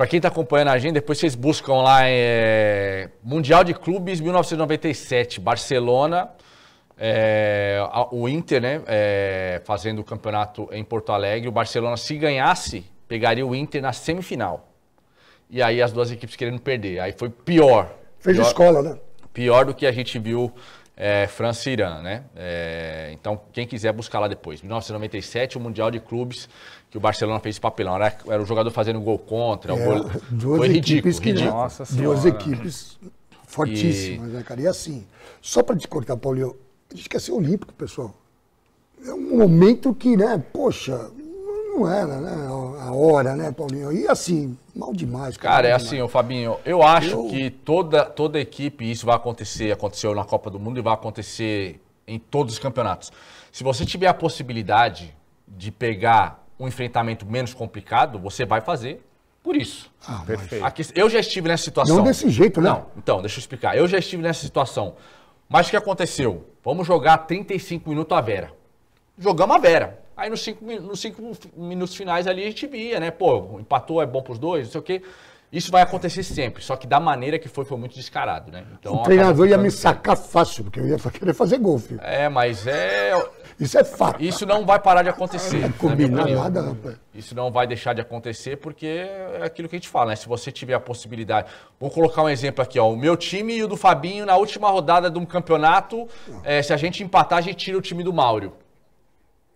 Para quem está acompanhando a gente, depois vocês buscam lá é, Mundial de Clubes 1997, Barcelona, é, a, o Inter, né, é, fazendo o campeonato em Porto Alegre. O Barcelona, se ganhasse, pegaria o Inter na semifinal. E aí as duas equipes querendo perder. Aí foi pior. Fez pior, escola, né? Pior do que a gente viu é, França e Irã, né? É, então, quem quiser buscar lá depois. 1997, o Mundial de Clubes que o Barcelona fez papelão. Era, era o jogador fazendo gol contra. É, gol... Foi ridículo. Que, ridículo. Nossa senhora. duas equipes fortíssimas, e... né, cara? E assim, só para te cortar, Paulinho, a gente quer ser olímpico, pessoal. É um momento que, né, poxa, não era, né? A hora, né, Paulinho? E assim, mal demais. Cara, cara é assim, o Fabinho, eu acho eu... que toda, toda equipe, isso vai acontecer, aconteceu na Copa do Mundo e vai acontecer em todos os campeonatos. Se você tiver a possibilidade de pegar um enfrentamento menos complicado, você vai fazer por isso. Ah, Perfeito. Aqui, eu já estive nessa situação. Não desse jeito, né? Não, então, deixa eu explicar. Eu já estive nessa situação. Mas o que aconteceu? Vamos jogar 35 minutos a Vera. Jogamos a Vera. Aí nos cinco, nos cinco minutos finais ali a gente via, né? Pô, empatou, é bom pros dois, não sei o quê. Isso vai acontecer sempre, só que da maneira que foi, foi muito descarado, né? Então, o treinador ia me sacar fácil, porque eu ia querer fazer gol, filho. É, mas é. Isso é fato. Isso não vai parar de acontecer. É combinar nada, rapaz. Isso não vai deixar de acontecer, porque é aquilo que a gente fala, né? Se você tiver a possibilidade. Vou colocar um exemplo aqui, ó. O meu time e o do Fabinho, na última rodada de um campeonato, é, se a gente empatar, a gente tira o time do Mauro.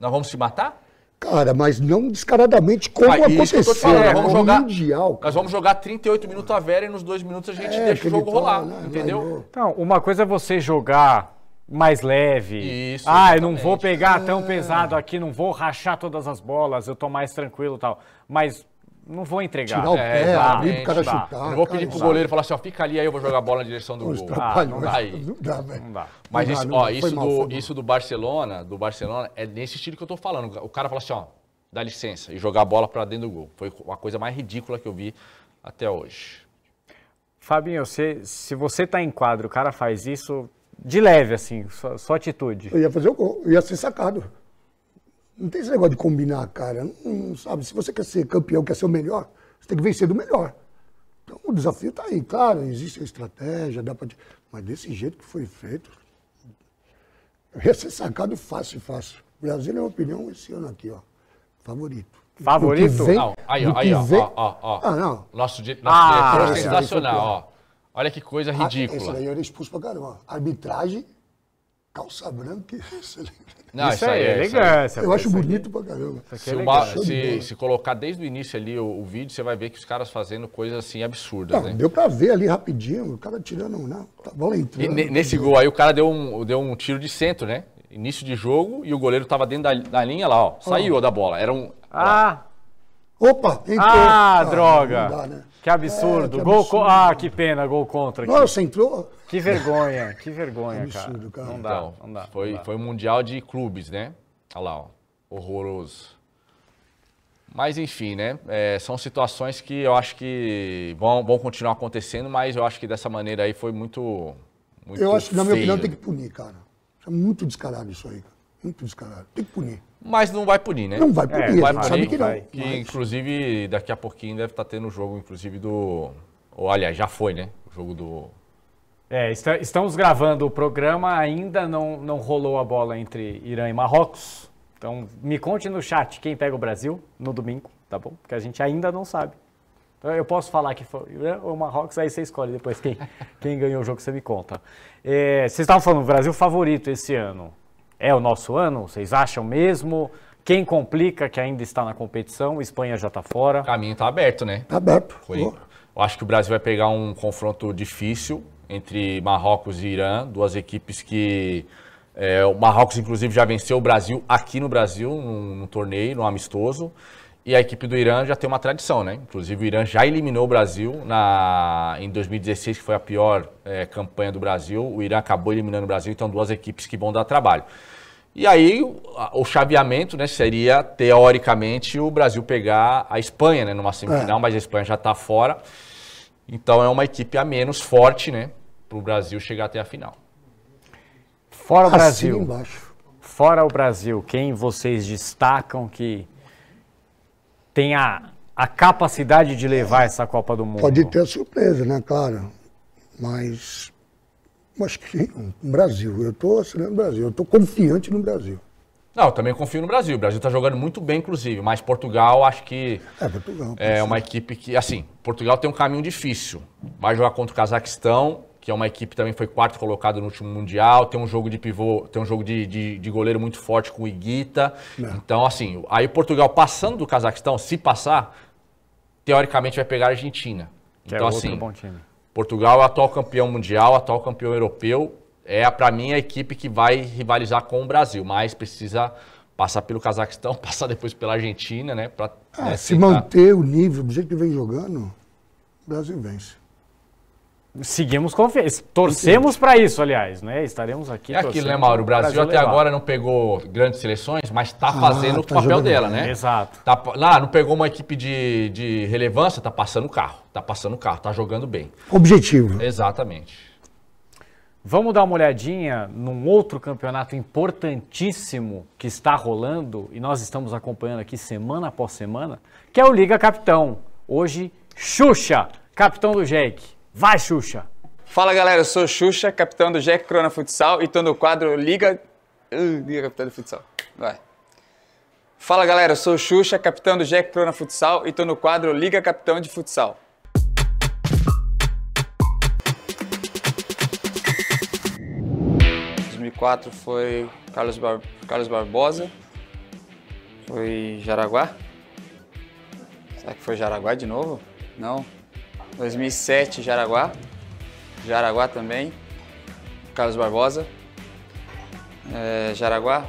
Nós vamos se matar? Cara, mas não descaradamente como ah, aconteceu. Isso falando, nós é vamos jogar, mundial, cara. nós vamos jogar 38 minutos a Vera e nos dois minutos a gente é, deixa o jogo tá, rolar, né, entendeu? Então, uma coisa é você jogar mais leve. Isso. Ah, eu não vou pegar ah. tão pesado aqui, não vou rachar todas as bolas, eu tô mais tranquilo e tal. Mas não vou entregar. Tirar o é, pé, é, pro cara chutar. Não vou pedir pro goleiro falar assim, ó, fica ali, aí eu vou jogar a bola na direção do gol. Ah, não dá, aí. não dá, velho. Não dá. Mas não isso, dá, ó, isso, do, isso do Barcelona, do Barcelona, é nesse estilo que eu tô falando. O cara fala assim, ó, dá licença, e jogar a bola para dentro do gol. Foi uma coisa mais ridícula que eu vi até hoje. Fabinho, se, se você tá em quadro, o cara faz isso de leve, assim, sua, sua atitude. Eu ia fazer o gol, eu ia ser sacado. Não tem esse negócio de combinar, cara. Não, não, sabe, se você quer ser campeão, quer ser o melhor, você tem que vencer do melhor. Então o desafio está aí, claro, existe a estratégia, dá para. Mas desse jeito que foi feito, ia ser sacado fácil, fácil. O Brasil, na é minha opinião, esse ano aqui, ó, favorito. Favorito? vem, não, aí, ó, aí, ó, vem... ó, ó, ó. Ah, não. Nosso, di... ah, diretor é sensacional, ó. Olha que coisa ah, ridícula. Ah, esse daí eu era expulso pra caramba. Arbitragem calça branca é Não, isso, isso aí é, elegância. É é Eu acho bonito pra caramba. É se, uma, se, se, colocar desde o início ali o, o, vídeo, você vai ver que os caras fazendo coisas assim absurdas. Não, né? Deu pra ver ali rapidinho, o cara tirando. Não, tá bola entrando. E, nesse gol aí o cara deu um, deu um tiro de centro, né? Início de jogo e o goleiro tava dentro da, da linha lá, ó. Saiu da bola. Era um. Ah! Ó. Opa! Entrou. Ah, ah droga! Não dá, né? Que absurdo. É, que absurdo. Gol Ah, que pena, gol contra. Nossa, entrou. Que vergonha, que vergonha, que absurdo, cara. cara. Não, dá, então, não dá, Foi, não dá. foi um mundial de clubes, né? Olha lá, ó. horroroso. Mas enfim, né? É, são situações que eu acho que vão, vão continuar acontecendo, mas eu acho que dessa maneira aí foi muito. muito eu acho que, na minha opinião, tem que punir, cara. É muito descarado isso aí, cara. Muito descarado. Tem que punir. Mas não vai punir, né? Não vai é, punir, é, não vai punir, sabe que não. Vai, que, inclusive, daqui a pouquinho deve estar tá tendo o jogo, inclusive, do. Ou, aliás, já foi, né? O jogo do. É, está, estamos gravando o programa, ainda não, não rolou a bola entre Irã e Marrocos. Então, me conte no chat quem pega o Brasil no domingo, tá bom? Porque a gente ainda não sabe. Então, eu posso falar que foi Irã ou Marrocos, aí você escolhe depois quem, quem ganhou o jogo, você me conta. É, vocês estavam falando, o Brasil favorito esse ano é o nosso ano? Vocês acham mesmo? Quem complica, que ainda está na competição, Espanha já está fora. O caminho está aberto, né? Está aberto. Foi. Eu acho que o Brasil vai pegar um confronto difícil entre Marrocos e Irã, duas equipes que. É, o Marrocos, inclusive, já venceu o Brasil aqui no Brasil, num, num torneio, num amistoso. E a equipe do Irã já tem uma tradição, né? Inclusive, o Irã já eliminou o Brasil na, em 2016, que foi a pior é, campanha do Brasil. O Irã acabou eliminando o Brasil, então duas equipes que vão dar trabalho. E aí o chaveamento né, seria, teoricamente, o Brasil pegar a Espanha né, numa semifinal, é. mas a Espanha já está fora. Então é uma equipe a menos forte né, para o Brasil chegar até a final. Fora o Brasil. Assim embaixo. Fora o Brasil, quem vocês destacam que tem a, a capacidade de levar é. essa Copa do Mundo? Pode ter a surpresa, né, claro. Mas mas que Brasil, eu estou assinando o Brasil, eu estou confiante no Brasil. Não, eu também confio no Brasil. O Brasil está jogando muito bem, inclusive. Mas Portugal, acho que é, Portugal, é uma equipe que, assim, Portugal tem um caminho difícil. Vai jogar contra o Cazaquistão, que é uma equipe que também foi quarto colocado no último mundial. Tem um jogo de pivô, tem um jogo de, de, de goleiro muito forte com o Iguita. Não. É. Então, assim, aí Portugal passando do Cazaquistão, se passar, teoricamente vai pegar a Argentina. Que é então, é outro assim, bom time. Portugal é o atual campeão mundial, atual campeão europeu. É, para mim, a equipe que vai rivalizar com o Brasil, mas precisa passar pelo Cazaquistão, passar depois pela Argentina, né? Pra, ah, né, se tentar... manter o nível, do jeito que vem jogando, o Brasil vence. Seguimos confiantes. Torcemos para isso, aliás, né? Estaremos aqui. É aquilo, né, Mauro? O Brasil, Brasil até levar. agora não pegou grandes seleções, mas está ah, fazendo ah, tá o papel dela, né? Exato. Tá, lá não pegou uma equipe de, de relevância, tá passando o carro. Tá passando o carro, tá jogando bem. Objetivo. Né? Exatamente. Vamos dar uma olhadinha num outro campeonato importantíssimo que está rolando e nós estamos acompanhando aqui semana após semana, que é o Liga Capitão. Hoje, Xuxa, capitão do Jake. Vai, Xuxa! Fala galera, eu sou Xuxa, capitão do Jack Crona Futsal e tô no quadro Liga. Liga Capitão do Futsal. Vai. Fala galera, eu sou Xuxa, capitão do Jack Crona Futsal e tô no quadro Liga Capitão de Futsal. 2004 foi Carlos, Bar... Carlos Barbosa, foi Jaraguá. Será que foi Jaraguá de novo? Não. 2007, Jaraguá. Jaraguá também. Carlos Barbosa. É, Jaraguá.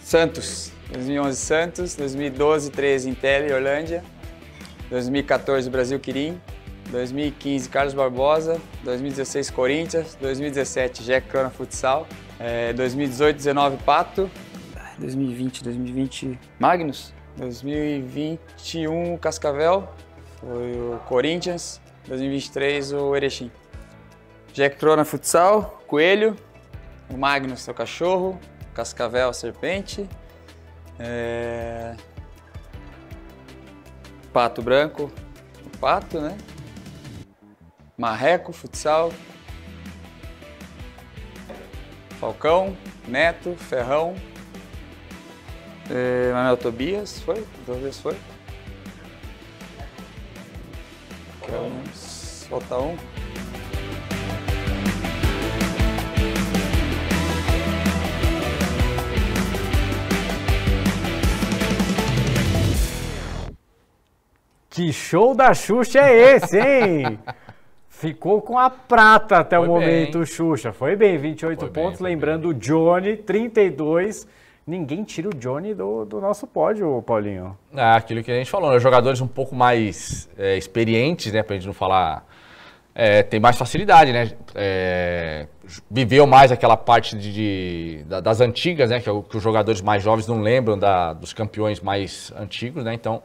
Santos. 2011, Santos. 2012, 13, Intel, Orlândia. 2014, Brasil Quirim. 2015, Carlos Barbosa. 2016, Corinthians. 2017, Jecana Futsal. É, 2018, 19, Pato. 2020, 2020, Magnus. 2021, Cascavel. Foi o Corinthians, 2023 o Erechim. Jack Crona Futsal, Coelho, o Magnus, seu cachorro, Cascavel, serpente, é... Pato Branco, o Pato, né? Marreco, futsal. Falcão, Neto, Ferrão. É... Manuel Tobias, foi? Tobias foi? Então, soltar um. Que show da Xuxa é esse, hein? Ficou com a prata até foi o momento, bem. Xuxa. Foi bem, 28 foi pontos. Bem, Lembrando, bem. Johnny, 32 Ninguém tira o Johnny do, do nosso pódio, Paulinho. É aquilo que a gente falou, né? Jogadores um pouco mais é, experientes, né? Pra gente não falar. É, tem mais facilidade, né? É, viveu mais aquela parte de, de das antigas, né? Que, é que, os jogadores mais jovens não lembram da, dos campeões mais antigos, né? Então,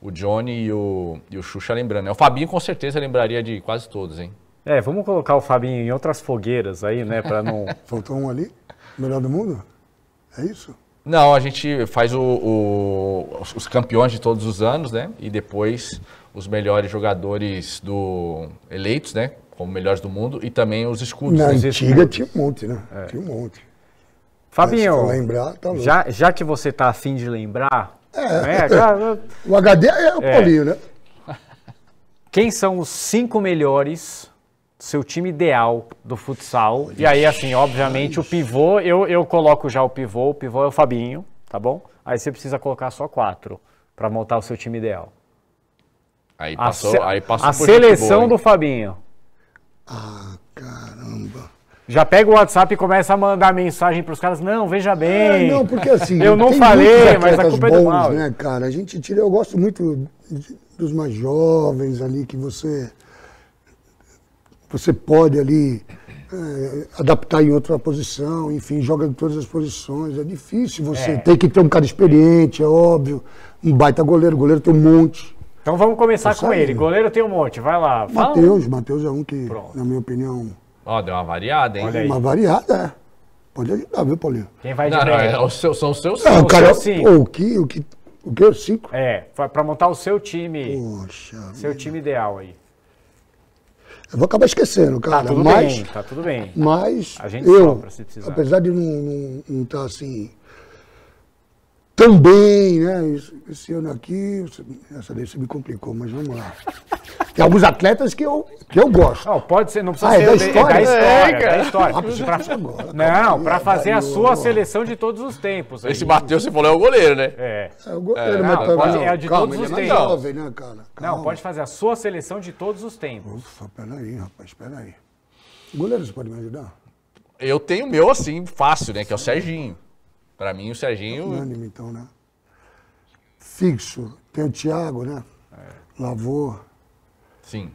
o Johnny e o, e o Xuxa lembrando. Né? O Fabinho com certeza lembraria de quase todos, hein? É, vamos colocar o Fabinho em outras fogueiras aí, né? Pra não. Faltou um ali? Melhor do mundo? É isso? Não, a gente faz o, o, os campeões de todos os anos, né? E depois os melhores jogadores do eleitos, né? Como melhores do mundo e também os escudos. Na antiga escudos. tinha um monte, né? É. Tinha um monte. Fabinho, lembrar, tá já, já que você tá afim de lembrar, é. É, já... o HD é o é. Paulinho, né? Quem são os cinco melhores seu time ideal do futsal. E aí, assim, obviamente, o pivô, eu, eu coloco já o pivô, o pivô é o Fabinho, tá bom? Aí você precisa colocar só quatro para montar o seu time ideal. Aí passou, a, aí passou a seleção do Fabinho. Ah, caramba. Já pega o WhatsApp e começa a mandar mensagem para os caras. Não, veja é, bem. É, não, porque assim. eu não falei, mas a culpa bons, é do mal. Né, cara? A gente tira, eu gosto muito dos mais jovens ali que você você pode ali é, adaptar em outra posição, enfim, joga em todas as posições. É difícil, você é. tem que ter um cara experiente, é óbvio. Um baita goleiro, goleiro tem um monte. Então vamos começar tá com ele. Goleiro tem um monte, vai lá. Matheus, Matheus é um que, Pronto. na minha opinião. Ó, oh, deu uma variada, hein? Olha aí. Uma variada, é. Pode ajudar, viu, Paulinho? Quem vai de não, não, é são os seus ah, cinco. o cara, é cinco. O que, o que, o que, cinco? É, para montar o seu time. Poxa. Seu time ideal aí. Eu vou acabar esquecendo, tá cara. Tá tudo mas, bem, tá tudo bem. Mas a gente eu, apesar de não estar tá assim também, né? Esse ano aqui, essa vez você me complicou, mas vamos lá. Tem alguns atletas que eu, que eu gosto. Não, pode ser, não precisa ah, é ser é da história. Da história, é, da história. Ah, pra... Não, para fazer a sua seleção de todos os tempos. Aí. Esse bateu, você falou, é o goleiro, né? É. É o goleiro, é. mas não, pode, é de Calma, todos os é tempos. Jovem, né, cara? Não, pode fazer a sua seleção de todos os tempos. Ufa, peraí, rapaz, peraí. Goleiro, você pode me ajudar? Eu tenho o meu assim, fácil, né? Que é o Serginho. Para mim, o Serginho. É unânime, então, né? Fixo. Tem o Thiago, né? É. Lavô. Sim.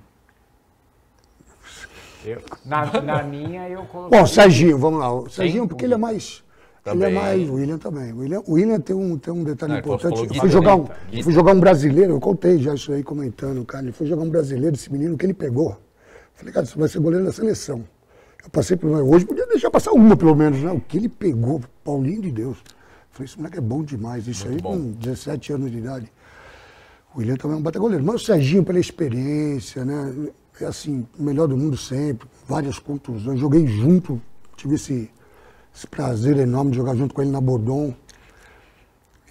Eu, na, na minha, eu coloquei. Bom, Serginho, vamos lá. O Serginho, porque ele é mais. Também. Ele é mais. O William também. O William, o William tem, um, tem um detalhe Não, importante. Eu fui, jogar um, eu fui jogar um brasileiro, eu contei já isso aí comentando, cara. Ele foi jogar um brasileiro, esse menino que ele pegou. Falei, cara, você vai ser goleiro da seleção. Eu passei por Hoje podia deixar passar uma, pelo menos, né? O que ele pegou, Paulinho de Deus. Eu falei, esse moleque é bom demais. Isso Muito aí, bom. com 17 anos de idade. O William também é um bata goleiro. Mas o Serginho, pela experiência, né? É assim, melhor do mundo sempre. Várias contusões. Joguei junto. Tive esse, esse prazer enorme de jogar junto com ele na Bordon.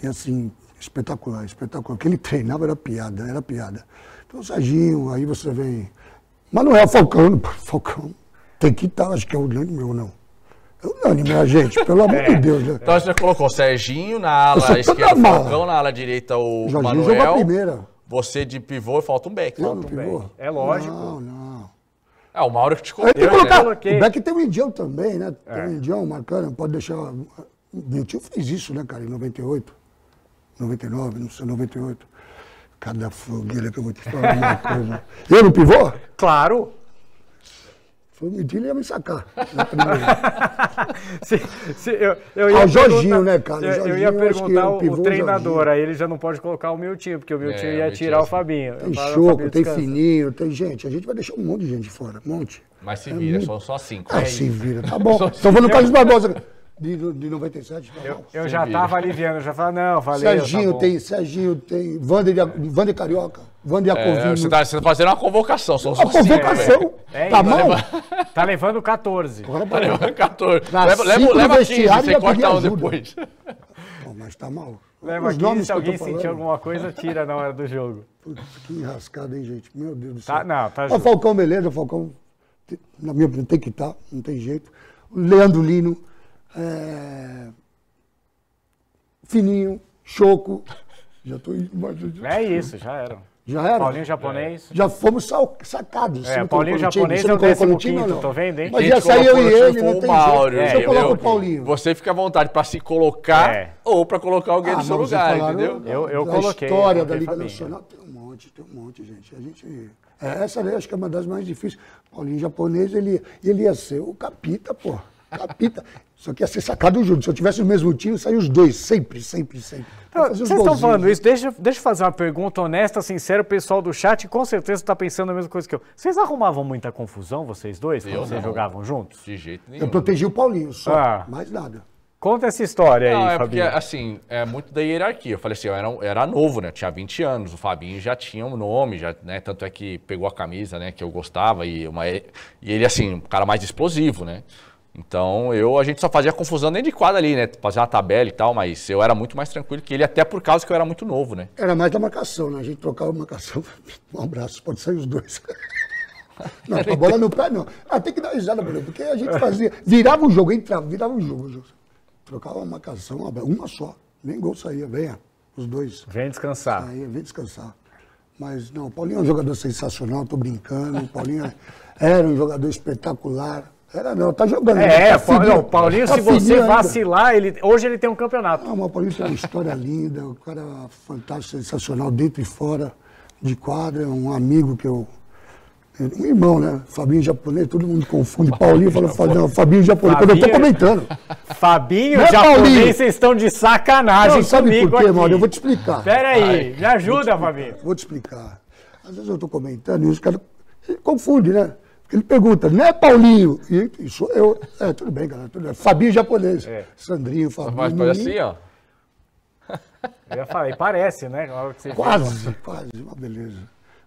E assim, espetacular, espetacular. O que ele treinava era piada, era piada. Então, o Serginho, aí você vem. Manuel é Falcão, Falcão, tem que estar, acho que é unânime ou não. É unânime, a gente? Pelo amor de é. Deus, né? Então você colocou colocou Serginho na ala esquerda, o Falcão na ala direita, o Jorginho Manuel. Jorginho primeira. Você de pivô, falta um back. Falta um back. É lógico. Não, não. É, o Mauro que te colocou. Eu, colocar, né? O back tem o Indião também, né? É. Tem o Indião marcando, pode deixar... Meu tio fez isso, né, cara, em 98. 99, não sei, 98. Cada fogueira que eu vou te falar é uma coisa. Eu no pivô? Claro o eu medir, ia me sacar. eu, eu ia ah, o Jorginho, né, cara? eu, Jorginho, eu ia perguntar eu o, o, treinador, aí ele já não pode colocar o meu time, porque o meu é, ia tirar o é assim. Fabinho. Tem Choco, tem Fininho, tem gente. A gente vai deixar um monte de gente fora, um monte. Mas se é vira, muito... são só cinco. Ah, é se isso. vira, tá bom. então vou no Carlos Barbosa de, de 97. eu, eu já estava aliviando, já falava, não, valeu. Tá Serginho tá tem, Serginho tem, Vander, Vander Carioca, Vander Acovino. É, você está tá fazendo uma convocação, só Uma né? convocação? É, tá, tá mal? Tá levando 14. Agora, tá levando 14. leva leva, leva 15, você corta um depois. Bom, mas tá mal. Leva Os 15, se alguém sentir alguma coisa, tira na hora do jogo. Putz, que enrascado, hein, gente? Meu Deus do tá, céu. Tá, não, tá Ó, Falcão, beleza, Falcão. Na minha opinião, tem que estar, não tem jeito. Leandro Lino é, fininho, choco. Já estou imaginando. É isso, já era. Já era? Paulinho japonês. Já fomos sacados. É, Paulinho japonês é o décimo não. tô vendo, hein? Mas já saiu ele, não tem Mauro, jeito. É, eu, eu coloco o Paulinho. Você fica à vontade para se colocar é. ou para colocar alguém ah, no seu lugar, falaram, entendeu? Eu, eu a coloquei. A história da Liga Nacional tem um monte, tem um monte, gente. A gente... É, essa daí acho que é uma das mais difíceis. Paulinho japonês, ele, ele ia ser o capita, pô. Capita. Só que ia ser sacado junto. Se eu tivesse o mesmo time, saíam os dois. Sempre, sempre, sempre. Então, vocês estão falando isso. Deixa, deixa eu fazer uma pergunta honesta, sincera. O pessoal do chat com certeza está pensando a mesma coisa que eu. Vocês arrumavam muita confusão, vocês dois, eu quando não. vocês jogavam juntos? De jeito nenhum. Eu protegi o Paulinho só. Ah. Mais nada. Conta essa história não, aí, é Fabinho. porque, assim, é muito da hierarquia. Eu falei assim, eu era, era novo, né? tinha 20 anos. O Fabinho já tinha um nome, já, né? Tanto é que pegou a camisa, né? Que eu gostava. E, uma, e ele, assim, um cara mais explosivo, né? Então eu a gente só fazia confusão nem de quadra ali, né? Fazia uma tabela e tal, mas eu era muito mais tranquilo que ele, até por causa que eu era muito novo, né? Era mais da marcação, né? A gente trocava marcação. Um abraço, pode sair os dois. Não, a bola no pé não. até ah, que dar risada, porque a gente fazia. Virava o jogo, entrava, virava o jogo. Trocava a marcação, uma só. Nem gol saía, venha. Os dois. Vem descansar. Saía, vem descansar. Mas não, o Paulinho é um jogador sensacional, tô brincando. O Paulinho é, era um jogador espetacular. Era não, tá jogando. É, né? tá Paulinho, Paulinho tá se você ainda. vacilar, ele, hoje ele tem um campeonato. Não, ah, mas o Paulinho tem uma história linda, um cara fantástico, sensacional, dentro e fora de quadra, um amigo que eu. Um irmão, né? Fabinho japonês, todo mundo confunde. Paulinho falando Fabinho, Fabinho japonês, Fabinho, quando eu tô comentando. Fabinho é japonês, vocês estão de sacanagem não, sabe comigo por quê, aqui. Mauro? Eu vou te explicar. aí me ajuda, vou Fabinho. Vou te explicar. Às vezes eu tô comentando e os caras confundem, né? Ele pergunta, não é Paulinho? E sou eu. É, tudo bem, galera. Tudo bem. Fabinho é japonês. É. Sandrinho, Fabinho. Mas parece, assim, ó. Eu ia falar, e parece, né? quase, quase. Uma beleza.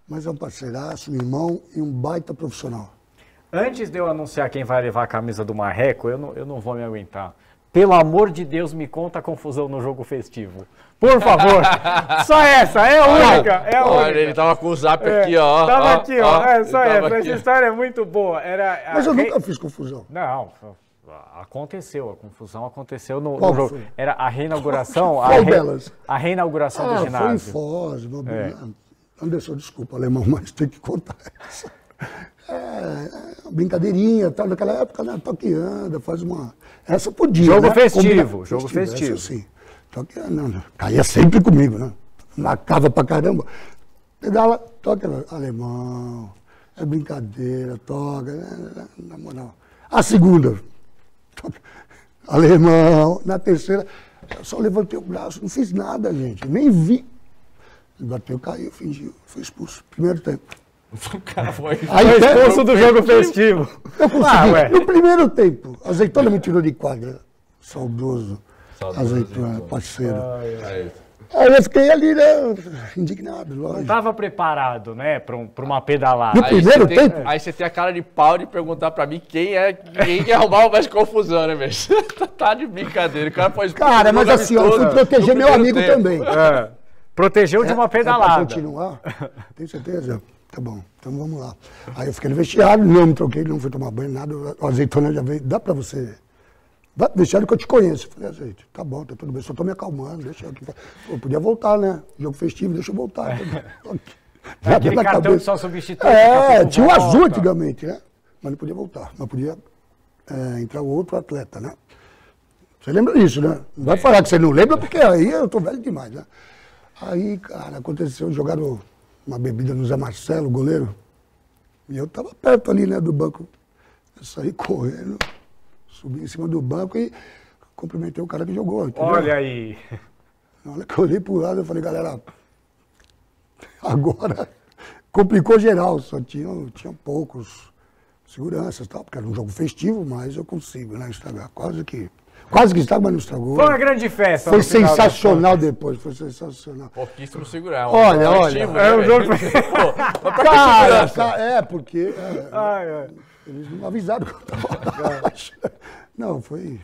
Mas é um parceiraço, um irmão e um baita profissional. Antes de eu anunciar quem vai levar a camisa do Marreco, eu não, eu não vou me aguentar. Pelo amor de Deus, me conta a confusão no jogo festivo. Por favor. Só essa, é a única. É a Olha, ele tava com o zap é, aqui, ó. Tava ó, aqui, ó. ó é, só essa. Aqui. Essa história é muito boa. Era Mas eu nunca fiz confusão. Não, aconteceu. A confusão aconteceu no, Qual foi? Era a reinauguração. a, re... a reinauguração ah, do ginásio. Foi em Foz, é. Anderson, desculpa, alemão, mas tem que contar essa. É, é, brincadeirinha, tal, naquela época, né? Toque anda, faz uma. Essa podia. Jogo né? festivo, jogo festivo. Essa, sim. Só que ah, não, caía sempre comigo, né? Marcava pra caramba. Pegava, toca né? alemão, é brincadeira, toca, né? na moral. A segunda, toca, alemão. Na terceira, só levantei o braço, não fiz nada, gente, nem vi. bateu, caiu, fingiu, foi expulso. Primeiro tempo. Cara, foi, Aí, foi expulso do jogo festivo. Eu consegui, ah, no primeiro tempo, azeitona me tirou de quadra, saudoso azeitona, parceiro. Aí eu fiquei ali, né, indignado, lógico. Não tava preparado, né, pra, um, pra uma pedalada. No aí primeiro tem, tempo? aí você tem a cara de pau de perguntar pra mim quem é, quem que arrumava é mais confusão, né, velho? Tá, tá de brincadeira, o cara foi... Cara, mas assim, eu fui proteger meu amigo tempo. também. É. Protegeu é, de uma é pedalada. É continuar? Tem certeza? Tá bom, então vamos lá. Aí eu fiquei no vestiário, não me troquei, não fui tomar banho, nada. A azeitona já veio, dá pra você Vai, Vicente, que eu te conheço. Eu falei, ah, gente, tá bom, tá tudo bem, só tô me acalmando, deixa eu Eu podia voltar, né? Jogo festivo, deixa eu voltar. É. Tá tá aquele cartão cabeça. que só substitui. É, tinha o azul volta. antigamente, né? Mas não podia voltar, mas podia é, entrar outro atleta, né? Você lembra disso, né? Não vai falar que você não lembra, porque aí eu tô velho demais, né? Aí, cara, aconteceu, jogaram uma bebida no Zé Marcelo, goleiro. E eu tava perto ali, né, do banco. Eu saí correndo subi em cima do banco e cumprimentei o cara que jogou. Entendeu? Olha aí. Na hora que eu olhei pro lado, eu falei, galera, agora complicou geral, só tinha tinha poucos seguranças tal, porque era um jogo festivo, mas eu consigo, né? Estragar quase que. Quase que estava, mas não estragou. Foi uma grande festa. Foi sensacional depois, foi sensacional. Pouquíssimo segurar. Olha, olha. Né, é um jogo. Cara, tá, é, porque. É, ai, ai. Eles não avisaram que eu estava é. Não, foi.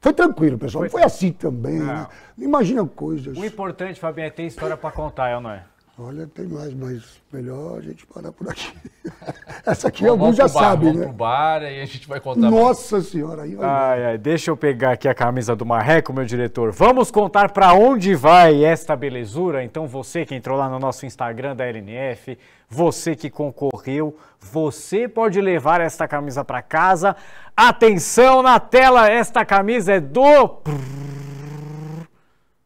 Foi tranquilo, pessoal. Foi, foi assim também. Né? Imagina coisas. O importante, Fabinho, é ter história para contar, é ou não é? Olha, tem mais, mas melhor a gente parar por aqui. Essa aqui Bom, alguns já sabem, né? Vamos pro bar e né? a gente vai contar. Nossa mais. senhora, aí vai. Ai, ai, deixa eu pegar aqui a camisa do Marreco, meu diretor. Vamos contar para onde vai esta belezura? Então você que entrou lá no nosso Instagram da LNF, você que concorreu, você pode levar esta camisa para casa. Atenção na tela, esta camisa é do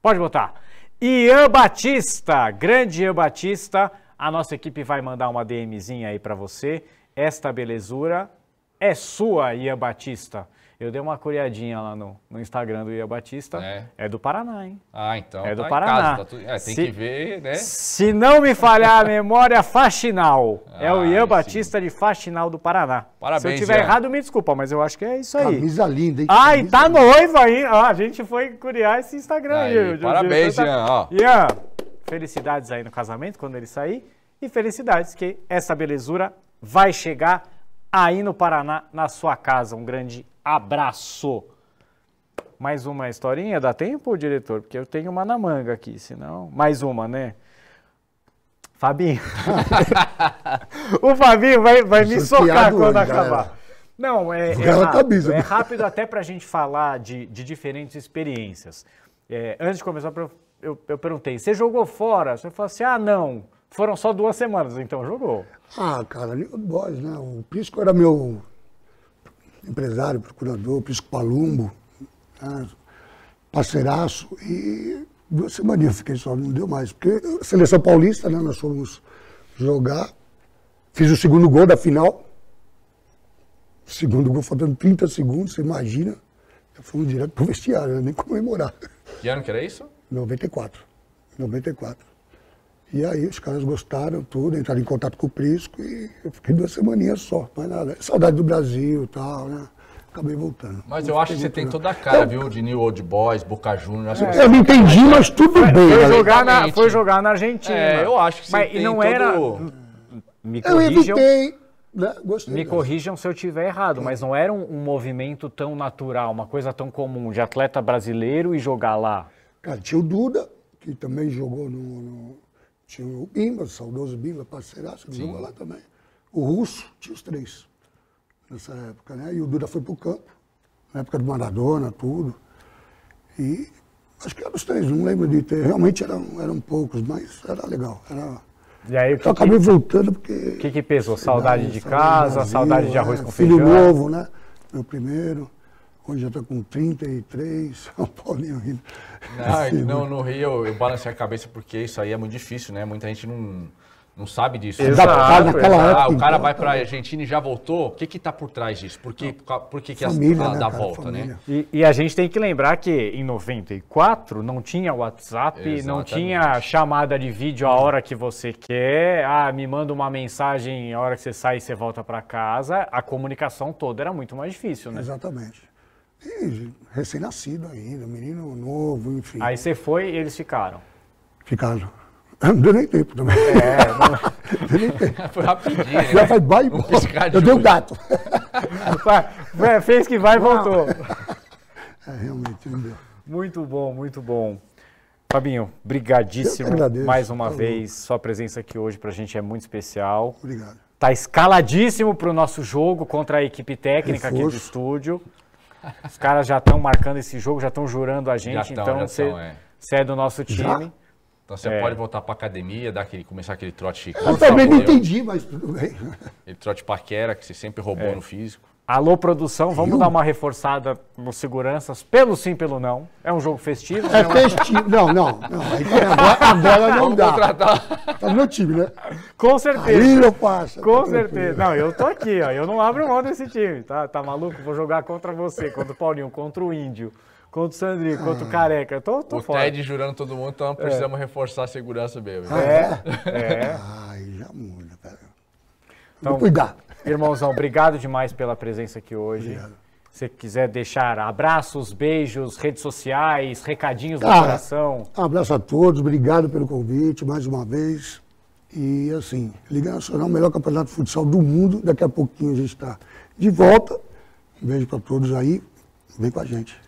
Pode botar. Ian Batista, grande Ian Batista, a nossa equipe vai mandar uma DMzinha aí para você. Esta belezura é sua, Ian Batista. Eu dei uma curiadinha lá no, no Instagram do Ia Batista. É. é. do Paraná, hein? Ah, então. É do tá Paraná. Casa, tá tu... é, tem se, que ver, né? Se não me falhar a memória, Faxinal. Ah, é o ah, Ian Batista sim. de Faxinal do Paraná. Parabéns. Se eu estiver errado, me desculpa, mas eu acho que é isso aí. Camisa linda, hein? Ah, e tá linda. noiva, Ah, a gente foi curiar esse Instagram aí. aí. Parabéns, Ian. Ian, felicidades aí no casamento, quando ele sair. E felicidades, que essa belezura vai chegar aí no Paraná, na sua casa. Um grande Abraço! Mais uma historinha? Dá tempo, diretor? Porque eu tenho uma na manga aqui, senão... Mais uma, né? Fabinho. o Fabinho vai, vai me é socar quando hoje, acabar. Não, é, é rápido, é rápido até para a gente falar de, de diferentes experiências. É, antes de começar, eu, eu, eu, perguntei, você jogou fora? Você falou assim, ah, não, foram só duas semanas, então jogou. Ah, cara, Boys, né? O Pisco era meu empresário, procurador, Pisco Palumbo, né? parceiraço, e duas semanas fiquei só, não deu mais. Porque seleção paulista, né, nós fomos jogar, fiz o segundo gol da final, segundo gol faltando 30 segundos, você imagina, fomos direto pro vestiário, né, nem comemorar. Que ano que era isso? 94, 94. E aí os caras gostaram, tudo, entraram em contato com o Prisco e eu fiquei duas semaninhas só, mas nada. Saudade do Brasil e tal, né? Acabei voltando. Mas eu acho que você tem toda a cara, eu... viu? De New Old Boys, Boca Juniors. É. Eu não entendi, mas tudo foi, bem. Foi jogar, na, foi jogar na Argentina. É, eu acho que você mas, tem não todo... era. Me corrijam, eu evitei. Né? Me né? corrijam se eu tiver errado, é. mas não era um, um movimento tão natural, uma coisa tão comum de atleta brasileiro e jogar lá. Cara, tinha o Duda, que também jogou no, no tinha o Bimba, o saudoso Bimba, parceiraço, que jogou lá também. O Russo, tinha os três nessa época, né? E o Duda foi pro campo, na época do Maradona, tudo. E acho que eram os três, não lembro de ter. Realmente eram, eram poucos, mas era legal. Era... E aí, eu que acabei que... voltando porque. O que, que pesou? Saudade, saudade de casa, saudade de, Brasil, saudade de arroz é, com filho feijão? Filho novo, né? Meu primeiro. Hoje eu estou com 33, São Paulinho rindo. Ah, não, não, no Rio eu balancei a cabeça porque isso aí é muito difícil, né? Muita gente não, não sabe disso. Exato, naquela ah, o cara então, vai para a Argentina e já voltou. O que que tá por trás disso? Por que, por que, que família, as, né, a, né, volta, família. né? E, e, a gente tem que lembrar que em 94 não tinha WhatsApp, Exatamente. não tinha chamada de vídeo a hora que você quer. Ah, me manda uma mensagem a hora que você sai e você volta para casa. A comunicação toda era muito mais difícil, né? Exatamente recém-nascido ainda, menino novo, enfim. Aí você foi e eles ficaram? Ficaram. Não deu nem tempo também. É, não... deu nem tempo. Foi rapidinho. Né? Já né? faz vai e Eu dei um gato. Ué, fez que vai e voltou. É, realmente, não deu. Muito bom, muito bom. Fabinho, brigadíssimo mais uma Falou. Tá vez. Sua presença aqui hoje para a gente é muito especial. Obrigado. Tá escaladíssimo para o nosso jogo contra a equipe técnica Reforço. aqui do estúdio. Os caras já estão marcando esse jogo, já estão jurando a gente, então já então você é. é. do nosso time. Já? Então você é. pode voltar para academia, dar aquele, começar aquele trote. Eu também não entendi, mas tudo bem. Ele trote paquera que você sempre roubou é. no físico. Alô, produção, vamos dar uma reforçada nos seguranças, pelo sim, pelo não. É um jogo festivo. É né? festivo. Não, não. não. agora, agora não vamos dá. Contratar. Tá no meu time, né? Com certeza. Aí eu passo. Com tá certeza. Não, eu tô aqui, ó. Eu não abro mão desse time, tá? Tá maluco? Vou jogar contra você, contra o Paulinho, contra o Índio contra o Sandrinho, ah. contra o Careca. Eu tô, tô o fora. Ted jurando todo mundo, então precisamos é. reforçar a segurança mesmo. Ah, é? é, é. Ai, já muda, cara. Então, Vou cuidar. Irmãozão, obrigado demais pela presença aqui hoje. Obrigado. Se quiser deixar abraços, beijos, redes sociais, recadinhos Cara, do coração. Abraço a todos, obrigado pelo convite mais uma vez. E assim, Liga Nacional, é o melhor campeonato de futsal do mundo. Daqui a pouquinho a gente está de volta. Um beijo para todos aí. Vem com a gente.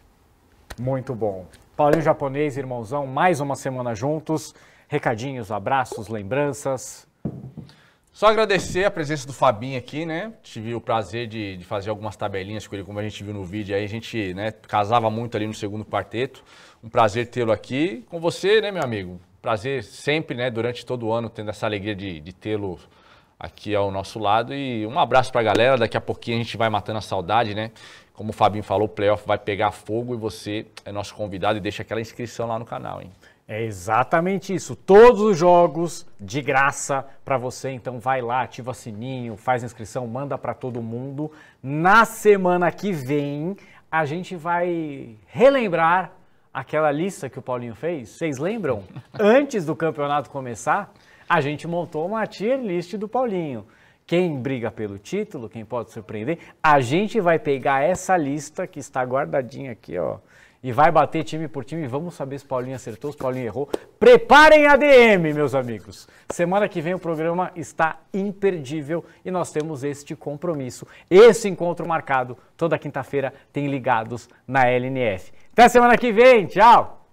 Muito bom. Paulinho Japonês, irmãozão, mais uma semana juntos. Recadinhos, abraços, lembranças. Só agradecer a presença do Fabinho aqui, né? Tive o prazer de, de, fazer algumas tabelinhas com ele, como a gente viu no vídeo aí. A gente né, casava muito ali no segundo quarteto. Um prazer tê-lo aqui com você, né, meu amigo? Prazer sempre, né, durante todo o ano, tendo essa alegria de, de tê-lo aqui ao nosso lado. E um abraço pra galera. Daqui a pouquinho a gente vai matando a saudade, né? Como o Fabinho falou, o playoff vai pegar fogo e você é nosso convidado e deixa aquela inscrição lá no canal, hein? É exatamente isso. Todos os jogos de graça para você. Então vai lá, ativa sininho, faz inscrição, manda para todo mundo. Na semana que vem a gente vai relembrar aquela lista que o Paulinho fez. Vocês lembram? Antes do campeonato começar, a gente montou uma tier list do Paulinho. Quem briga pelo título, quem pode surpreender, a gente vai pegar essa lista que está guardadinha aqui, ó e vai bater time por time. Vamos saber se Paulinho acertou, se Paulinho errou. Preparem a DM, meus amigos. Semana que vem o programa está imperdível e nós temos este compromisso, esse encontro marcado. Toda quinta-feira tem ligados na LNF. Até semana que vem. Tchau!